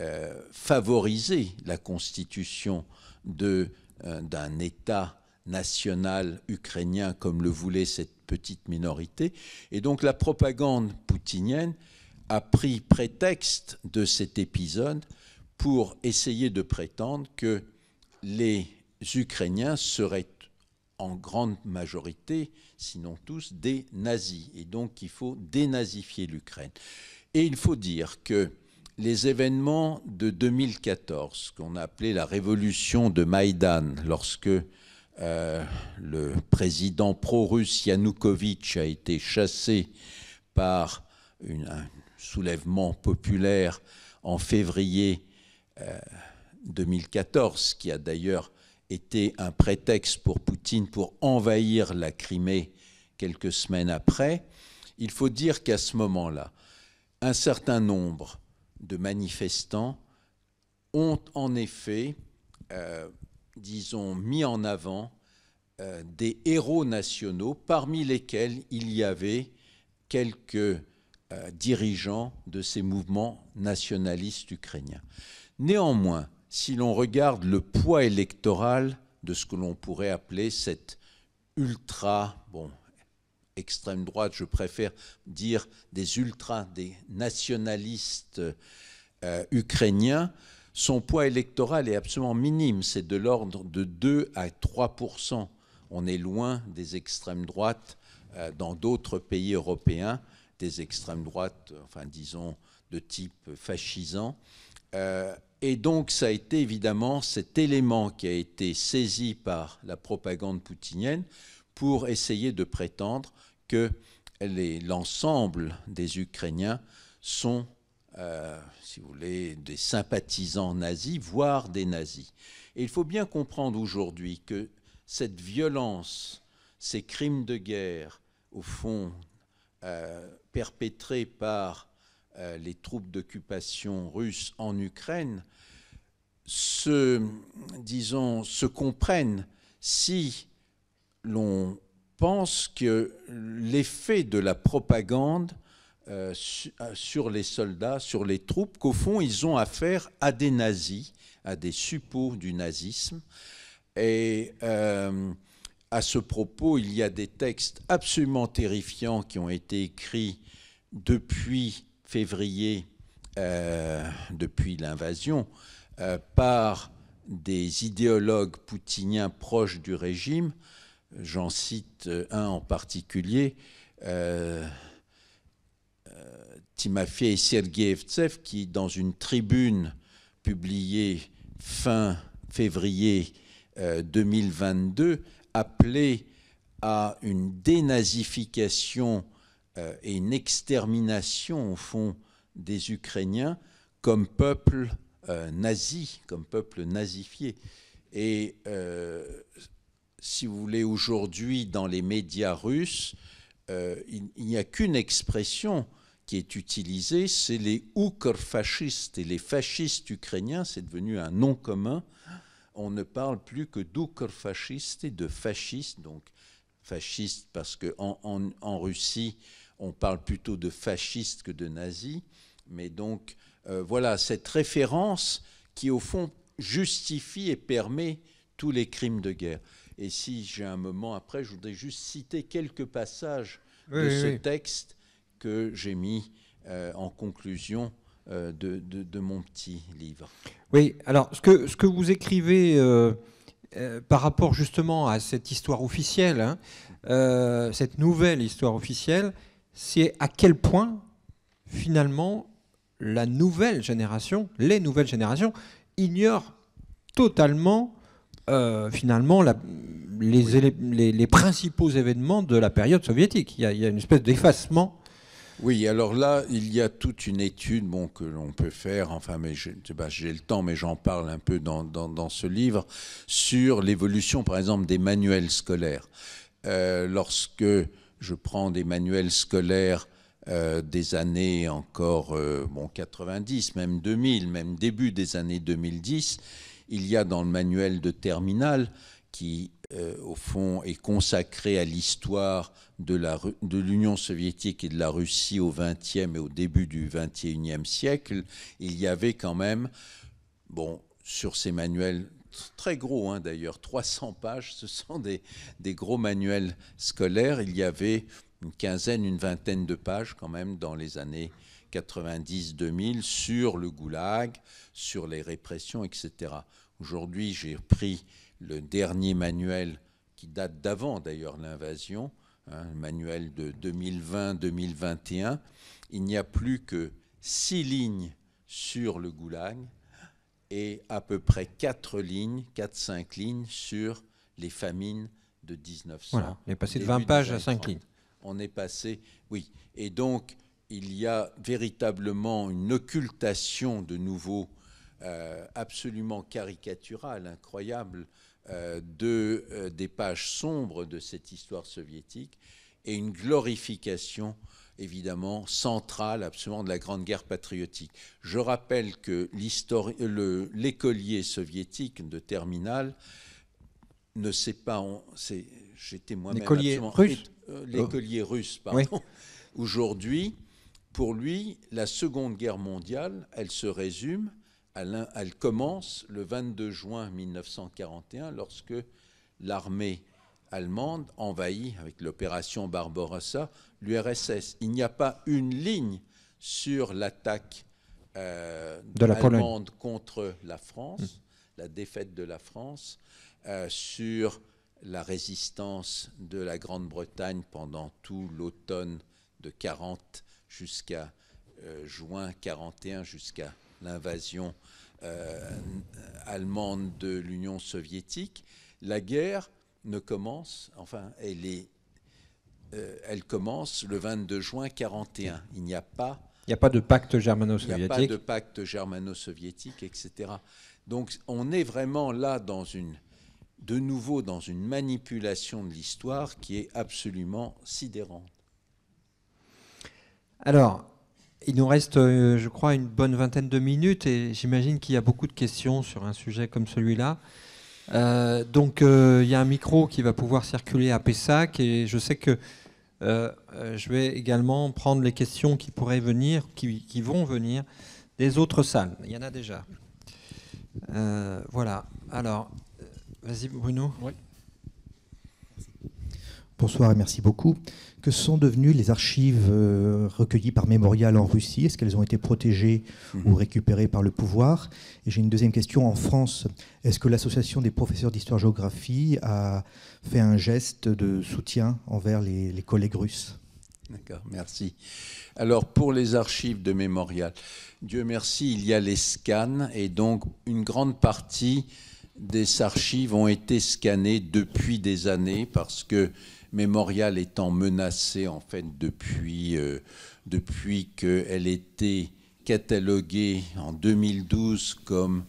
euh, favorisé la constitution de euh, d'un État national ukrainien comme le voulait cette petite minorité. Et donc la propagande poutinienne a pris prétexte de cet épisode pour essayer de prétendre que les Ukrainiens seraient en grande majorité, sinon tous, des nazis. Et donc il faut dénazifier l'Ukraine. Et il faut dire que les événements de 2014, qu'on a appelé la révolution de Maïdan, lorsque euh, le président pro-russe Yanukovych a été chassé par un soulèvement populaire en février 2014, euh, qui a d'ailleurs été un prétexte pour Poutine pour envahir la Crimée quelques semaines après, il faut dire qu'à ce moment-là, un certain nombre de manifestants ont en effet, euh, disons, mis en avant euh, des héros nationaux, parmi lesquels il y avait quelques euh, dirigeants de ces mouvements nationalistes ukrainiens. Néanmoins, si l'on regarde le poids électoral de ce que l'on pourrait appeler cette ultra, bon, extrême droite, je préfère dire des ultras, des nationalistes euh, ukrainiens, son poids électoral est absolument minime, c'est de l'ordre de 2 à 3 On est loin des extrêmes droites euh, dans d'autres pays européens, des extrêmes droites, enfin disons, de type fascisant. Euh, et donc ça a été évidemment cet élément qui a été saisi par la propagande poutinienne pour essayer de prétendre que l'ensemble des Ukrainiens sont, euh, si vous voulez, des sympathisants nazis, voire des nazis. il faut bien comprendre aujourd'hui que cette violence, ces crimes de guerre, au fond, euh, perpétrés par euh, les troupes d'occupation russes en Ukraine, se, disons, se comprennent si l'on pense que l'effet de la propagande euh, euh, sur les soldats, sur les troupes, qu'au fond, ils ont affaire à des nazis, à des suppôts du nazisme. Et euh, à ce propos, il y a des textes absolument terrifiants qui ont été écrits depuis février, depuis l'invasion, par des idéologues poutiniens proches du régime J'en cite euh, un en particulier, euh, euh Timafey qui, dans une tribune publiée fin février 2022, euh, appelait à une dénazification et une extermination, au fond, des Ukrainiens comme peuple nazi, comme peuple nazifié. Et si vous voulez, aujourd'hui dans les médias russes, euh, il, n'y a qu'une expression qui est utilisée, c'est les « fascistes Et les fascistes ukrainiens, c'est devenu un nom commun. On ne parle plus que dukr fascistes et de fascistes. Donc, fascistes parce qu'en en, Russie, on parle plutôt de fascistes que de nazis. Mais donc, euh, voilà, cette référence qui, au fond, justifie et permet tous les crimes de guerre. Et si j'ai un moment après, je voudrais juste citer quelques passages de ce texte que j'ai mis euh, en conclusion euh, de, de, mon petit livre. Oui, alors ce que, ce que vous écrivez euh, par rapport justement à cette histoire officielle, hein, cette nouvelle histoire officielle, c'est à quel point finalement la nouvelle génération, les nouvelles générations, ignorent totalement euh, finalement les, principaux événements de la période soviétique. Il y a, une espèce d'effacement. Oui, alors là, il y a toute une étude bon, que l'on peut faire, enfin, mais j'ai le temps, mais j'en parle un peu dans, ce livre, sur l'évolution, par exemple, des manuels scolaires. Euh, lorsque je prends des manuels scolaires euh, des années encore bon, 90, même 2000, même début des années 2010, il y a dans le manuel de Terminal, qui, euh, au fond, est consacré à l'histoire de l'Union soviétique et de la Russie au XXe et au début du XXIe siècle, il y avait quand même, bon, sur ces manuels très gros hein, d'ailleurs, 300 pages, ce sont des, des, gros manuels scolaires, il y avait une quinzaine, une vingtaine de pages quand même dans les années 90-2000 sur le goulag, sur les répressions, etc. Aujourd'hui, j'ai pris le dernier manuel qui date d'avant d'ailleurs l'invasion, hein, le manuel de 2020-2021. Il n'y a plus que six lignes sur le goulag et à peu près quatre lignes, quatre, cinq lignes sur les famines de 1900. Voilà, on est passé de 20 pages à 5 lignes. On est passé, oui. Et donc, il y a véritablement une occultation de nouveau euh, absolument caricatural incroyable, euh, de, euh, des pages sombres de cette histoire soviétique et une glorification évidemment centrale absolument de la Grande Guerre patriotique. Je rappelle que l'écolier soviétique de Terminal ne sait pas, j'étais moi-même l'écolier russe, l'écolier russe oh. pardon. Aujourd'hui, pour lui, la Seconde Guerre mondiale, elle se résume elle, commence le 22 juin 1941 lorsque l'armée allemande envahit avec l'opération Barbarossa l'URSS. Il n'y a pas une ligne sur l'attaque euh, de la allemande contre la France, hmm. la défaite de la France, euh, sur la résistance de la Grande-Bretagne pendant tout l'automne de 40 jusqu'à euh, juin 41 jusqu'à l'invasion euh, allemande de l'Union soviétique, la guerre ne commence, enfin, elle est, euh, elle commence le 22 juin 41. Il n'y a pas. Il n'y a pas de pacte germano-soviétique. Il n'y a pas de pacte germano-soviétique, etc. Donc, on est vraiment là dans une, de nouveau, dans une manipulation de l'histoire qui est absolument sidérante. Alors, il nous reste, euh, je crois, une bonne vingtaine de minutes et j'imagine qu'il y a beaucoup de questions sur un sujet comme celui-là. Euh, donc euh, il y a un micro qui va pouvoir circuler à Pessac et je sais que je vais également prendre les questions qui pourraient venir, qui, qui vont venir des autres salles. Il y en a déjà. voilà. Alors, vas-y Bruno. Oui. Bonsoir et merci beaucoup. Que sont devenues les archives euh, recueillies par Mémorial en Russie Est-ce qu'elles ont été protégées mhm. ou récupérées par le pouvoir Et j'ai une deuxième question. En France, est-ce que l'Association des professeurs d'histoire-géographie a fait un geste de soutien envers les, les collègues russes D'accord, merci. Alors pour les archives de Mémorial, Dieu merci, il y a les scans et donc une grande partie des archives ont été scannées depuis des années parce que Mémorial étant menacée en fait depuis, euh, qu'elle était cataloguée en 2012 comme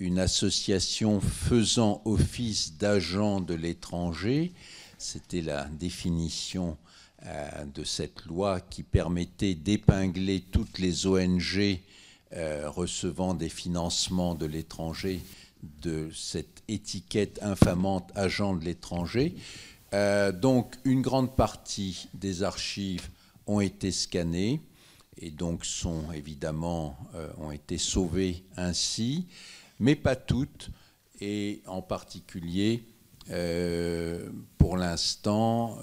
une association faisant office d'agent de l'étranger. C'était la définition euh, de cette loi qui permettait d'épingler toutes les ONG euh, recevant des financements de l'étranger de cette étiquette infamante agent de l'étranger. Euh, donc une grande partie des archives ont été scannées et donc sont évidemment euh, ont été sauvées ainsi, mais pas toutes et en particulier euh, pour l'instant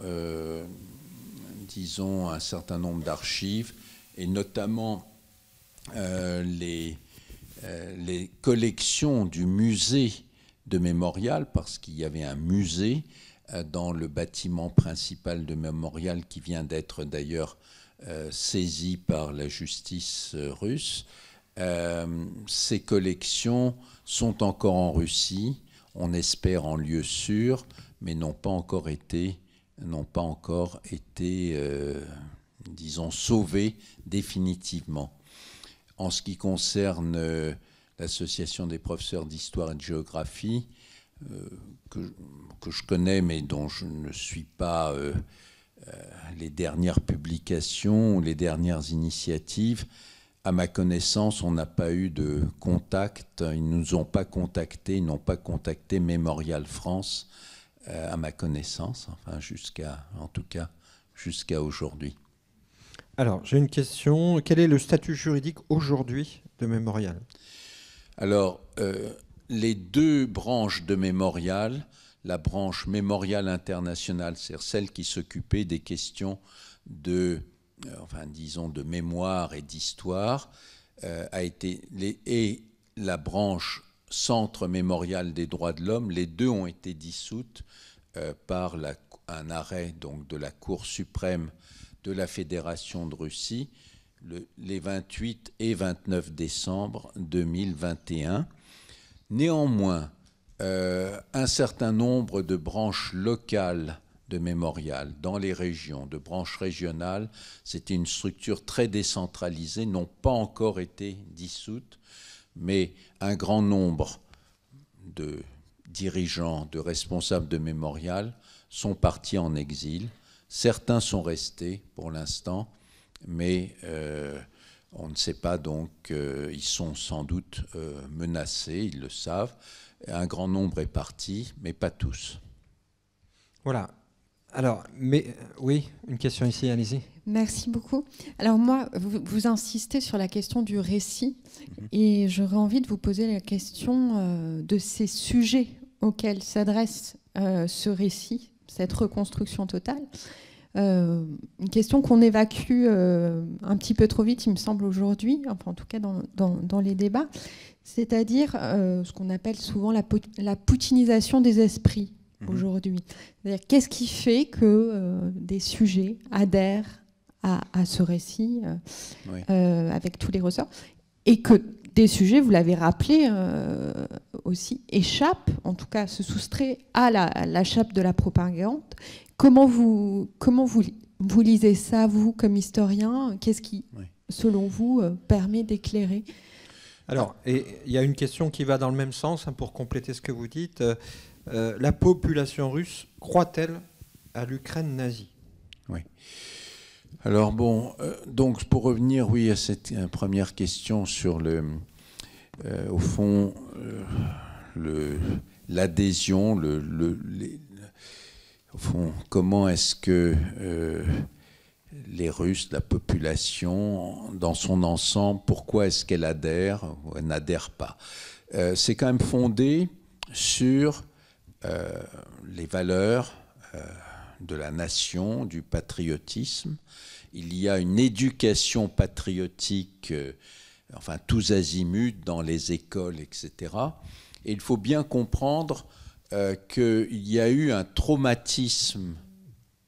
disons un certain nombre d'archives et notamment les collections du musée de mémorial parce qu'il y avait un musée euh, dans le bâtiment principal de mémorial qui vient d'être d'ailleurs euh, saisi par la justice euh, russe. ces collections sont encore en Russie, on espère en lieu sûr, mais n'ont pas encore été, n'ont pas encore été, disons, sauvées définitivement. En ce qui concerne l'association des professeurs d'histoire et de géographie, que que je connais mais dont je ne suis pas euh, euh, les dernières publications ou les dernières initiatives. À ma connaissance, on n'a pas eu de contact. Ils ne nous ont pas contactés. Ils n'ont pas contacté Mémorial France, euh, à ma connaissance, enfin jusqu'à, en tout cas, jusqu'à aujourd'hui. Alors, j'ai une question. Quel est le statut juridique aujourd'hui de Mémorial Alors, les deux branches de Mémorial la branche mémoriale internationale, c'est-à-dire celle qui s'occupait des questions de, euh, enfin, disons, de mémoire et d'histoire, euh, a été, et la branche Centre mémorial des droits de l'homme, les deux ont été dissoutes euh, par la, un arrêt donc, de la Cour suprême de la Fédération de Russie les 28 et 29 décembre 2021. Néanmoins, euh, un certain nombre de branches locales de mémorial dans les régions, de branches régionales. C'était une structure très décentralisée, n'ont pas encore été dissoutes, mais un grand nombre de dirigeants, de responsables de mémorial sont partis en exil. Certains sont restés pour l'instant, mais euh, on ne sait pas donc, euh, ils sont sans doute menacés, ils le savent. Un grand nombre est parti, mais pas tous. Voilà. Alors, mais euh, oui, une question ici, allez Merci beaucoup. Alors moi, vous, insistez sur la question du récit mhm. et j'aurais envie de vous poser la question euh, de ces sujets auxquels s'adresse euh, ce récit, cette reconstruction totale. Euh, une question qu'on évacue euh, un petit peu trop vite, il me semble, aujourd'hui, enfin en tout cas dans, les débats, c'est-à-dire euh, ce qu'on appelle souvent la, la poutinisation des esprits mhm. aujourd'hui. C'est-à-dire qu'est-ce qui fait que des sujets adhèrent à, ce récit avec tous les ressorts et que des sujets, vous l'avez rappelé aussi, échappent, en tout cas se soustraient à la, à la chape de la propagande Comment vous, comment vous, lisez ça, vous, comme historien Qu'est-ce qui, selon vous, euh, permet d'éclairer Alors, il y a une question qui va dans le même sens, hein, pour compléter ce que vous dites. Euh, euh, la population russe croit-elle à l'Ukraine nazie Oui. Alors bon, donc pour revenir, oui, à cette première question sur le, au fond, l'adhésion, au comment est-ce que euh, les Russes, la population, dans son ensemble, pourquoi est-ce qu'elle adhère ou elle n'adhère pas euh, C'est quand même fondé sur euh, les valeurs de la nation, du patriotisme. Il y a une éducation patriotique, enfin tous azimuts, dans les écoles, etc. Et il faut bien comprendre euh, qu'il y a eu un traumatisme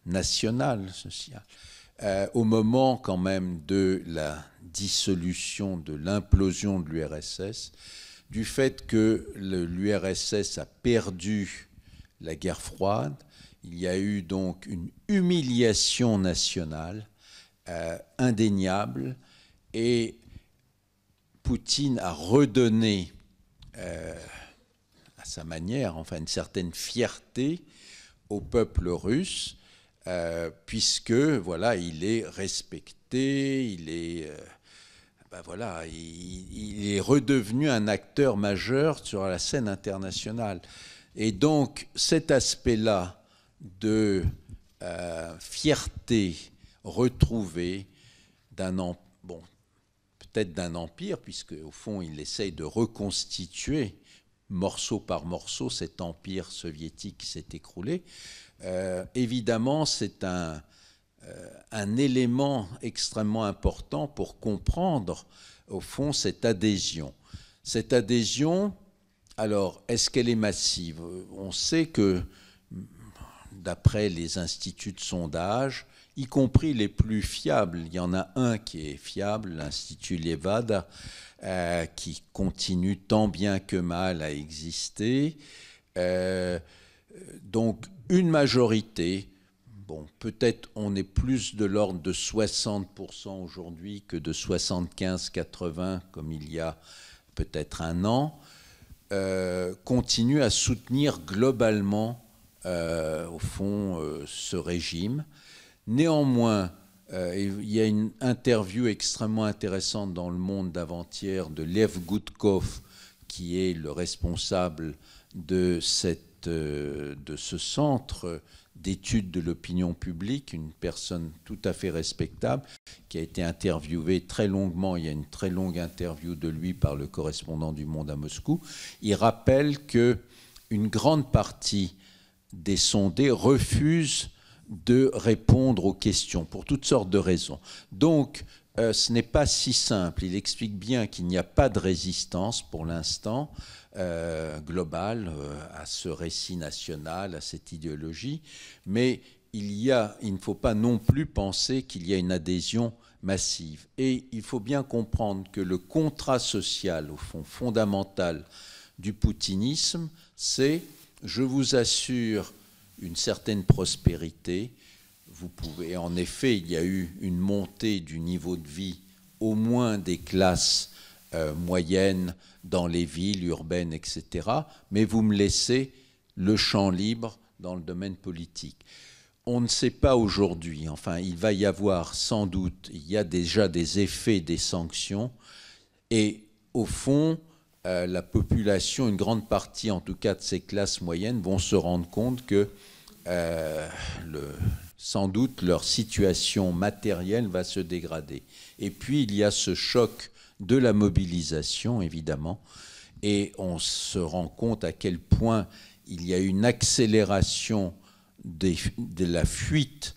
national, social, hein, euh, au moment quand même de la dissolution, de l'implosion de l'URSS, du fait que l'URSS a perdu la guerre froide, il y a eu donc une humiliation nationale euh, indéniable et Poutine a redonné sa manière, enfin une certaine fierté au peuple russe, euh, puisque voilà, il est respecté, il est, euh, ben voilà, il, est redevenu un acteur majeur sur la scène internationale. Et donc cet aspect-là de euh, fierté retrouvée d'un bon, peut-être d'un empire, puisque au fond il essaye de reconstituer morceau par morceau, cet empire soviétique s'est écroulé. Euh, évidemment, c'est un, euh, un, élément extrêmement important pour comprendre, au fond, cette adhésion. Cette adhésion, alors, est-ce qu'elle est massive On sait que, d'après les instituts de sondage, y compris les plus fiables. Il y en a un qui est fiable, l'Institut Levada, euh, qui continue tant bien que mal à exister. Euh, donc une majorité, bon, peut-être on est plus de l'ordre de 60% aujourd'hui que de 75-80 comme il y a peut-être un an, euh, continue à soutenir globalement, au fond, ce régime. Néanmoins, euh, il y a une interview extrêmement intéressante dans le monde d'avant-hier de Lev Gutkov, qui est le responsable de, cette, euh, de ce centre d'études de l'opinion publique, une personne tout à fait respectable, qui a été interviewé très longuement. Il y a une très longue interview de lui par le correspondant du Monde à Moscou. Il rappelle que une grande partie des sondés refusent de répondre aux questions pour toutes sortes de raisons. Donc, euh, ce n'est pas si simple. Il explique bien qu'il n'y a pas de résistance pour l'instant euh, globale euh, à ce récit national, à cette idéologie, mais il, y a, il ne faut pas non plus penser qu'il y a une adhésion massive. Et il faut bien comprendre que le contrat social, au fond, fondamental du poutinisme, c'est je vous assure une certaine prospérité, vous pouvez. En effet, il y a eu une montée du niveau de vie, au moins des classes euh, moyennes dans les villes urbaines, etc. Mais vous me laissez le champ libre dans le domaine politique. On ne sait pas aujourd'hui, enfin il va y avoir sans doute, il y a déjà des effets des sanctions, et au fond, euh, la population, une grande partie en tout cas de ces classes moyennes, vont se rendre compte que euh, sans doute leur situation matérielle va se dégrader. Et puis il y a ce choc de la mobilisation, évidemment, et on se rend compte à quel point il y a une accélération de la fuite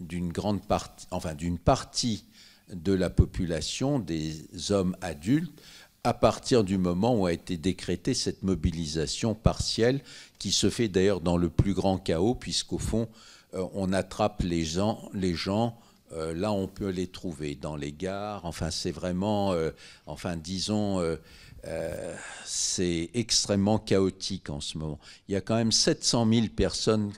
d'une grande partie, enfin d'une partie de la population, des hommes adultes, à partir du moment où a été décrétée cette mobilisation partielle, qui se fait d'ailleurs dans le plus grand chaos, puisqu'au fond, euh, on attrape les gens, les gens euh, là on peut les trouver, dans les gares, enfin c'est vraiment, euh, enfin disons, c'est extrêmement chaotique en ce moment. Il y a quand même 700 000 personnes,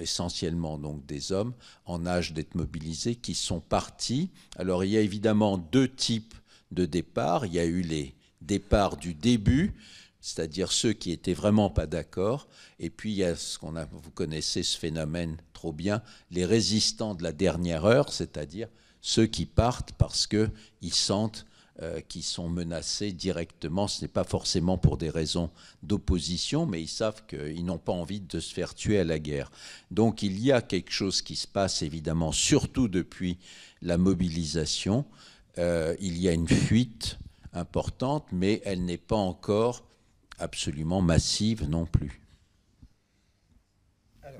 essentiellement donc des hommes, en âge d'être mobilisés, qui sont partis. Alors il y a évidemment deux types de départ. Il y a eu les départs du début, c'est-à-dire ceux qui étaient vraiment pas d'accord. Et puis il y a ce qu'on a, vous connaissez ce phénomène trop bien, les résistants de la dernière heure, c'est-à-dire ceux qui partent parce qu'ils ils sentent euh, qu'ils sont menacés directement. Ce n'est pas forcément pour des raisons d'opposition, mais ils savent qu'ils n'ont pas envie de se faire tuer à la guerre. Donc il y a quelque chose qui se passe évidemment, surtout depuis la mobilisation. Euh, il y a une fuite importante, mais elle n'est pas encore absolument massive non plus.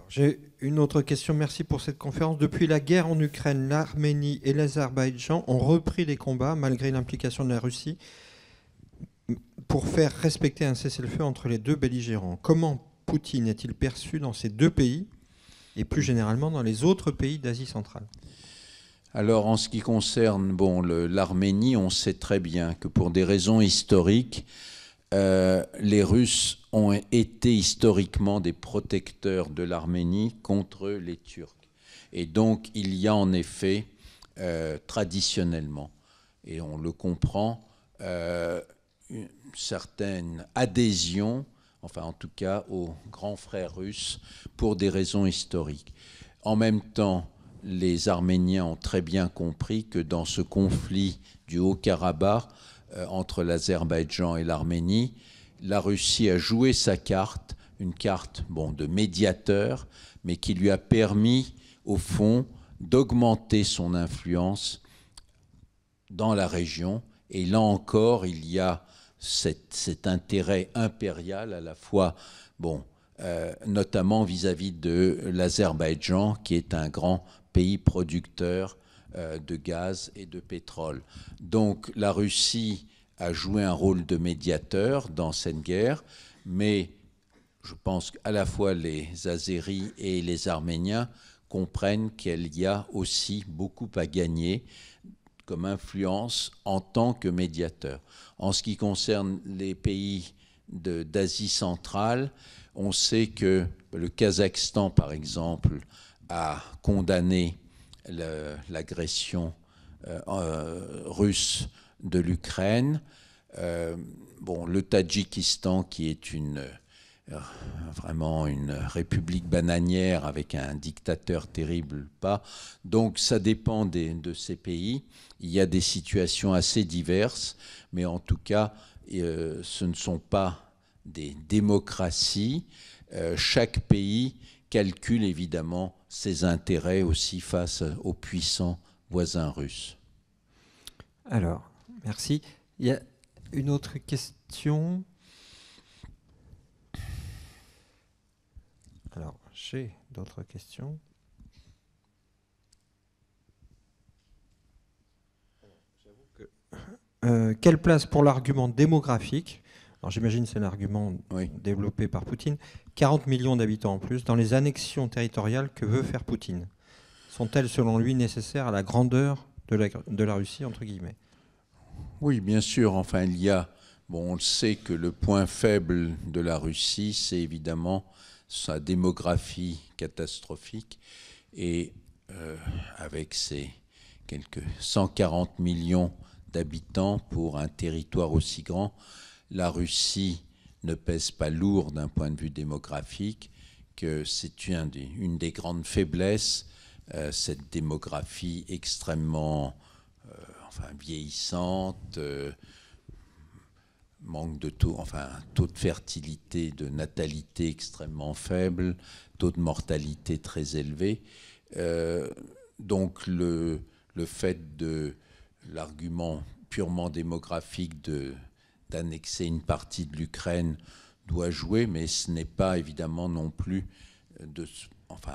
J'ai une autre question. Merci pour cette conférence. Depuis la guerre en Ukraine, l'Arménie et l'Azerbaïdjan ont repris les combats malgré l'implication de la Russie pour faire respecter un cessez-le-feu entre les deux belligérants. Comment Poutine est-il perçu dans ces deux pays et plus généralement dans les autres pays d'Asie centrale alors en ce qui concerne bon, l'Arménie, on sait très bien que pour des raisons historiques, euh, les Russes ont été historiquement des protecteurs de l'Arménie contre les Turcs. Et donc il y a en effet, euh, traditionnellement, et on le comprend, euh, une certaine adhésion, enfin en tout cas aux grands frères russes, pour des raisons historiques. En même temps, les Arméniens ont très bien compris que dans ce conflit du Haut-Karabakh euh, entre l'Azerbaïdjan et l'Arménie, la Russie a joué sa carte, une carte bon, de médiateur, mais qui lui a permis, au fond, d'augmenter son influence dans la région. Et là encore, il y a cet, intérêt impérial à la fois, bon, euh, notamment vis à -vis de l'Azerbaïdjan, qui est un grand pays euh, de gaz et de pétrole. Donc la Russie a joué un rôle de médiateur dans cette guerre, mais je pense qu'à la fois les Azéris et les Arméniens comprennent qu'il y a aussi beaucoup à gagner comme influence en tant que médiateur. En ce qui concerne les pays d'Asie centrale, on sait que le Kazakhstan, par exemple, à condamner l'agression euh, euh, russe de l'Ukraine. Euh, bon, le Tadjikistan, qui est une, vraiment une république bananière avec un dictateur terrible, pas. Donc ça dépend des, de ces pays. Il y a des situations assez diverses, mais en tout cas, ce ne sont pas des démocraties. chaque pays calcule évidemment ses intérêts aussi face aux puissants voisins russes. Alors, merci. Il y a une autre question. Alors, j'ai d'autres questions. Euh, quelle place pour l'argument démographique alors j'imagine c'est un argument développé par Poutine, 40 millions d'habitants en plus dans les annexions territoriales que veut faire Poutine. Sont-elles selon lui nécessaires à la grandeur de la, Russie, entre guillemets Oui, bien sûr. Enfin, il y a, bon, on le sait que le point faible de la Russie, c'est évidemment sa démographie catastrophique et euh, avec ses quelques 140 millions d'habitants pour un territoire aussi grand, la Russie ne pèse pas lourd d'un point de vue démographique, que c'est une, des grandes faiblesses, euh, cette démographie extrêmement euh, enfin, vieillissante, euh, manque de taux, enfin taux de fertilité, de natalité extrêmement faible, taux de mortalité très élevé. donc le, le fait de l'argument purement démographique de d'annexer une partie de l'Ukraine doit jouer, mais ce n'est pas évidemment non plus euh, enfin,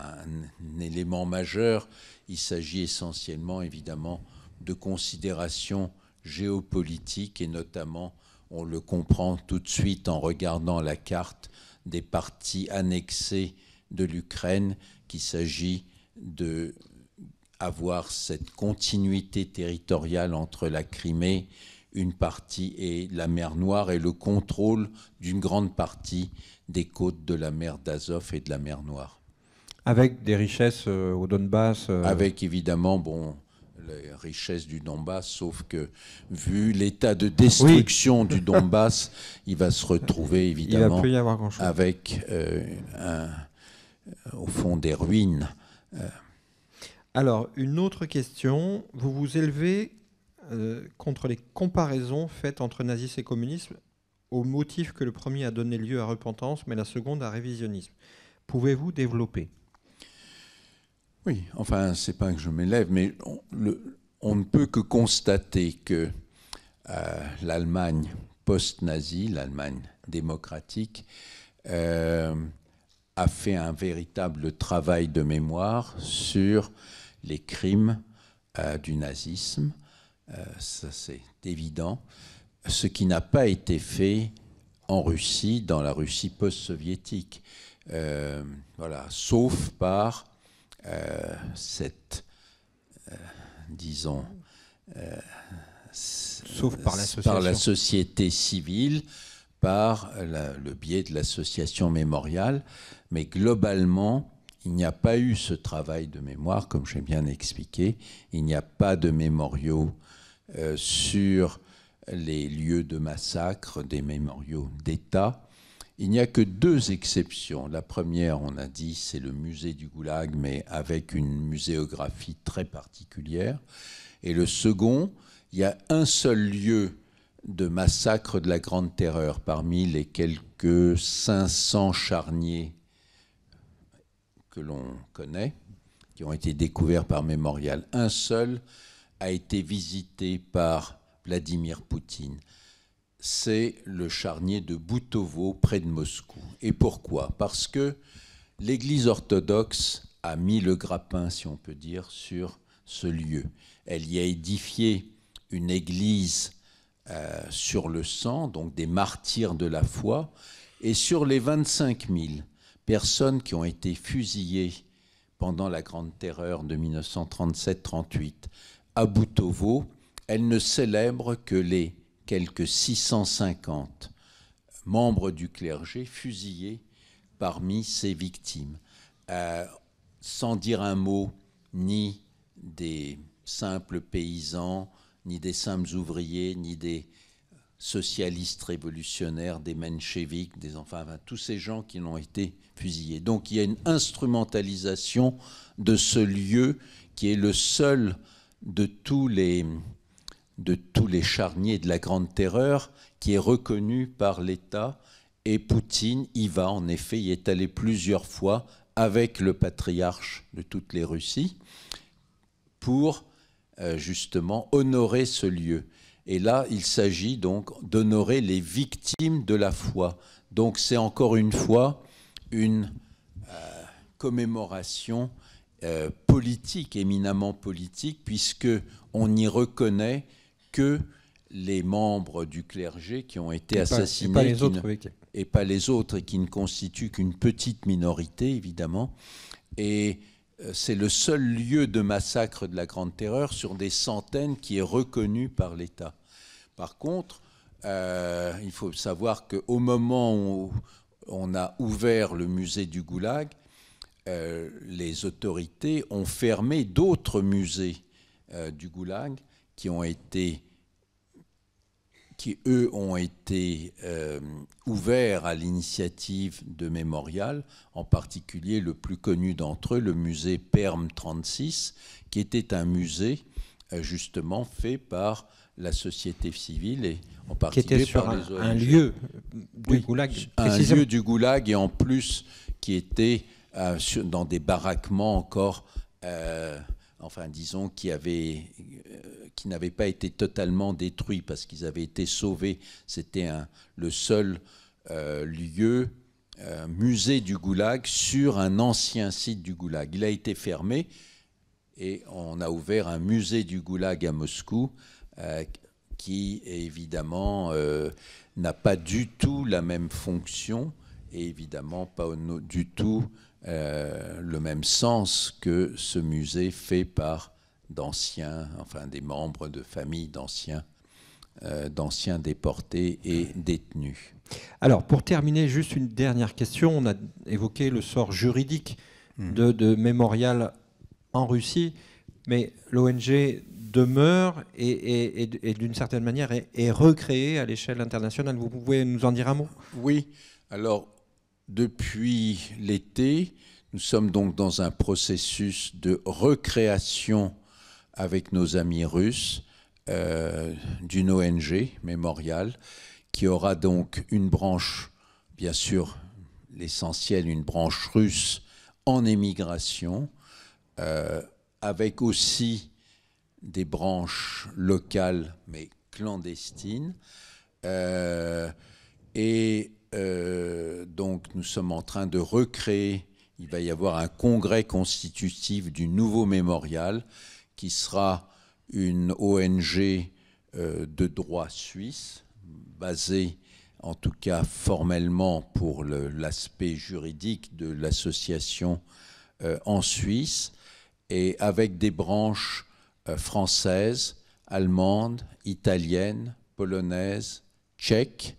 un, élément majeur. Il s'agit essentiellement évidemment de considérations géopolitiques et notamment, on le comprend tout de suite en regardant la carte des parties annexées de l'Ukraine, qu'il s'agit de avoir cette continuité territoriale entre la Crimée une partie et la mer Noire et le contrôle d'une grande partie des côtes de la mer d'Azov et de la mer Noire. Avec des richesses euh, au Donbass euh, Avec évidemment, bon, les richesses du Donbass, sauf que vu l'état de destruction du Donbass, [LAUGHS] il va se retrouver évidemment avec, euh, au fond, des ruines. Alors, une autre question. Vous vous élevez euh, contre les comparaisons faites entre nazisme et communisme au motif que le premier a donné lieu à repentance, mais la seconde à révisionnisme. Pouvez-vous développer Oui, enfin, c'est pas que je m'élève, mais on, ne peut que constater que euh, l'Allemagne post-nazie, l'Allemagne démocratique, euh, a fait un véritable travail de mémoire sur les crimes du nazisme euh, ça c'est évident. Ce qui n'a pas été fait en Russie, dans la Russie post-soviétique. Euh, voilà, sauf par euh, cette, disons, sauf par, par, la société civile, par le biais de l'association mémoriale, mais globalement, il n'y a pas eu ce travail de mémoire, comme j'ai bien expliqué, il n'y a pas de mémoriaux euh, sur les lieux de massacre des mémoriaux d'État. Il n'y a que deux exceptions. La première, on a dit, c'est le musée du Goulag, mais avec une muséographie très particulière. Et le second, il y a un seul lieu de massacre de la Grande Terreur parmi les quelques 500 charniers que l'on connaît, qui ont été découverts par Mémorial. Un seul a été visité par Vladimir Poutine. C'est le charnier de Boutovo près de Moscou. Et pourquoi Parce que l'Église orthodoxe a mis le grappin, si on peut dire, sur ce lieu. Elle y a édifié une église euh, sur le sang, donc des martyrs de la foi, et sur les 25 000 personnes qui ont été fusillées pendant la Grande Terreur de 1937-38, à Boutovo, elle ne célèbre que les quelques 650 membres du clergé fusillés parmi ses victimes, euh, sans dire un mot ni des simples paysans, ni des simples ouvriers, ni des socialistes révolutionnaires, des mencheviks, des enfin, tous ces gens qui ont été fusillés. Donc il y a une instrumentalisation de ce lieu qui est le seul de tous les, charniers de la Grande Terreur qui est reconnu par l'État. Et Poutine y va, en effet, y est allé plusieurs fois avec le patriarche de toutes les Russies pour euh, justement honorer ce lieu. Et là, il s'agit donc d'honorer les victimes de la foi. Donc c'est encore une fois une euh, commémoration euh, politique, éminemment politique, puisque on n'y reconnaît que les membres du clergé qui ont été assassinés et, pas les autres, et qui ne constituent qu'une petite minorité, évidemment. Et euh, c'est le seul lieu de massacre de la Grande Terreur sur des centaines qui est reconnu par l'État. Par contre, euh, il faut savoir qu'au moment où on a ouvert le musée du Goulag, euh, les autorités ont fermé d'autres musées euh, du goulag qui ont été qui eux ont été euh, ouverts à l'initiative de Mémorial, en particulier le plus connu d'entre eux, le musée Perm 36, qui était un musée justement fait par la société civile et en particulier par un, lieu du un lieu du goulag et en plus qui était euh, dans des baraquements encore, euh, enfin disons, qui, avaient, euh, qui n'avaient pas été totalement détruits parce qu'ils avaient été sauvés. C'était le seul lieu, musée du Goulag sur un ancien site du Goulag. Il a été fermé et on a ouvert un musée du Goulag à Moscou qui évidemment n'a pas du tout la même fonction et évidemment pas du tout euh, le même sens que ce musée fait par d'anciens, enfin des membres de familles d'anciens euh, d'anciens déportés et détenus. Alors pour terminer, juste une dernière question. On a évoqué le sort juridique hmm. de, Mémorial en Russie, mais l'ONG demeure et, d'une certaine manière est, est recréée à l'échelle internationale. Vous pouvez nous en dire un mot Oui. Alors depuis l'été, nous sommes donc dans un processus de recréation avec nos amis russes euh, d'une ONG, Mémorial, qui aura donc une branche, bien sûr, l'essentiel, une branche russe en émigration, euh, avec aussi des branches locales, mais clandestines. Euh, et euh, donc nous sommes en train de recréer, il va y avoir un congrès constitutif du nouveau mémorial qui sera une ONG euh, de droit suisse, basée en tout cas formellement pour l'aspect juridique de l'association euh, en Suisse, et avec des branches françaises, allemandes, italiennes, polonaises, tchèques,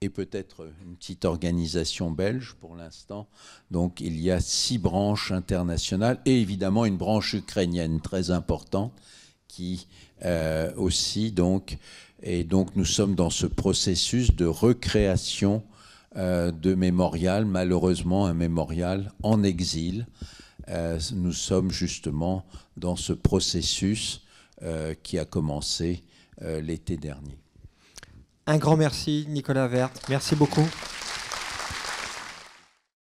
et peut-être une petite organisation belge pour l'instant. Donc il y a six branches internationales et évidemment une branche ukrainienne très importante qui euh, aussi donc et donc nous sommes dans ce processus de recréation euh, de mémorial, malheureusement un mémorial en exil. Euh, nous sommes justement dans ce processus qui a commencé l'été dernier. Un grand merci, Nicolas Vert. Merci beaucoup.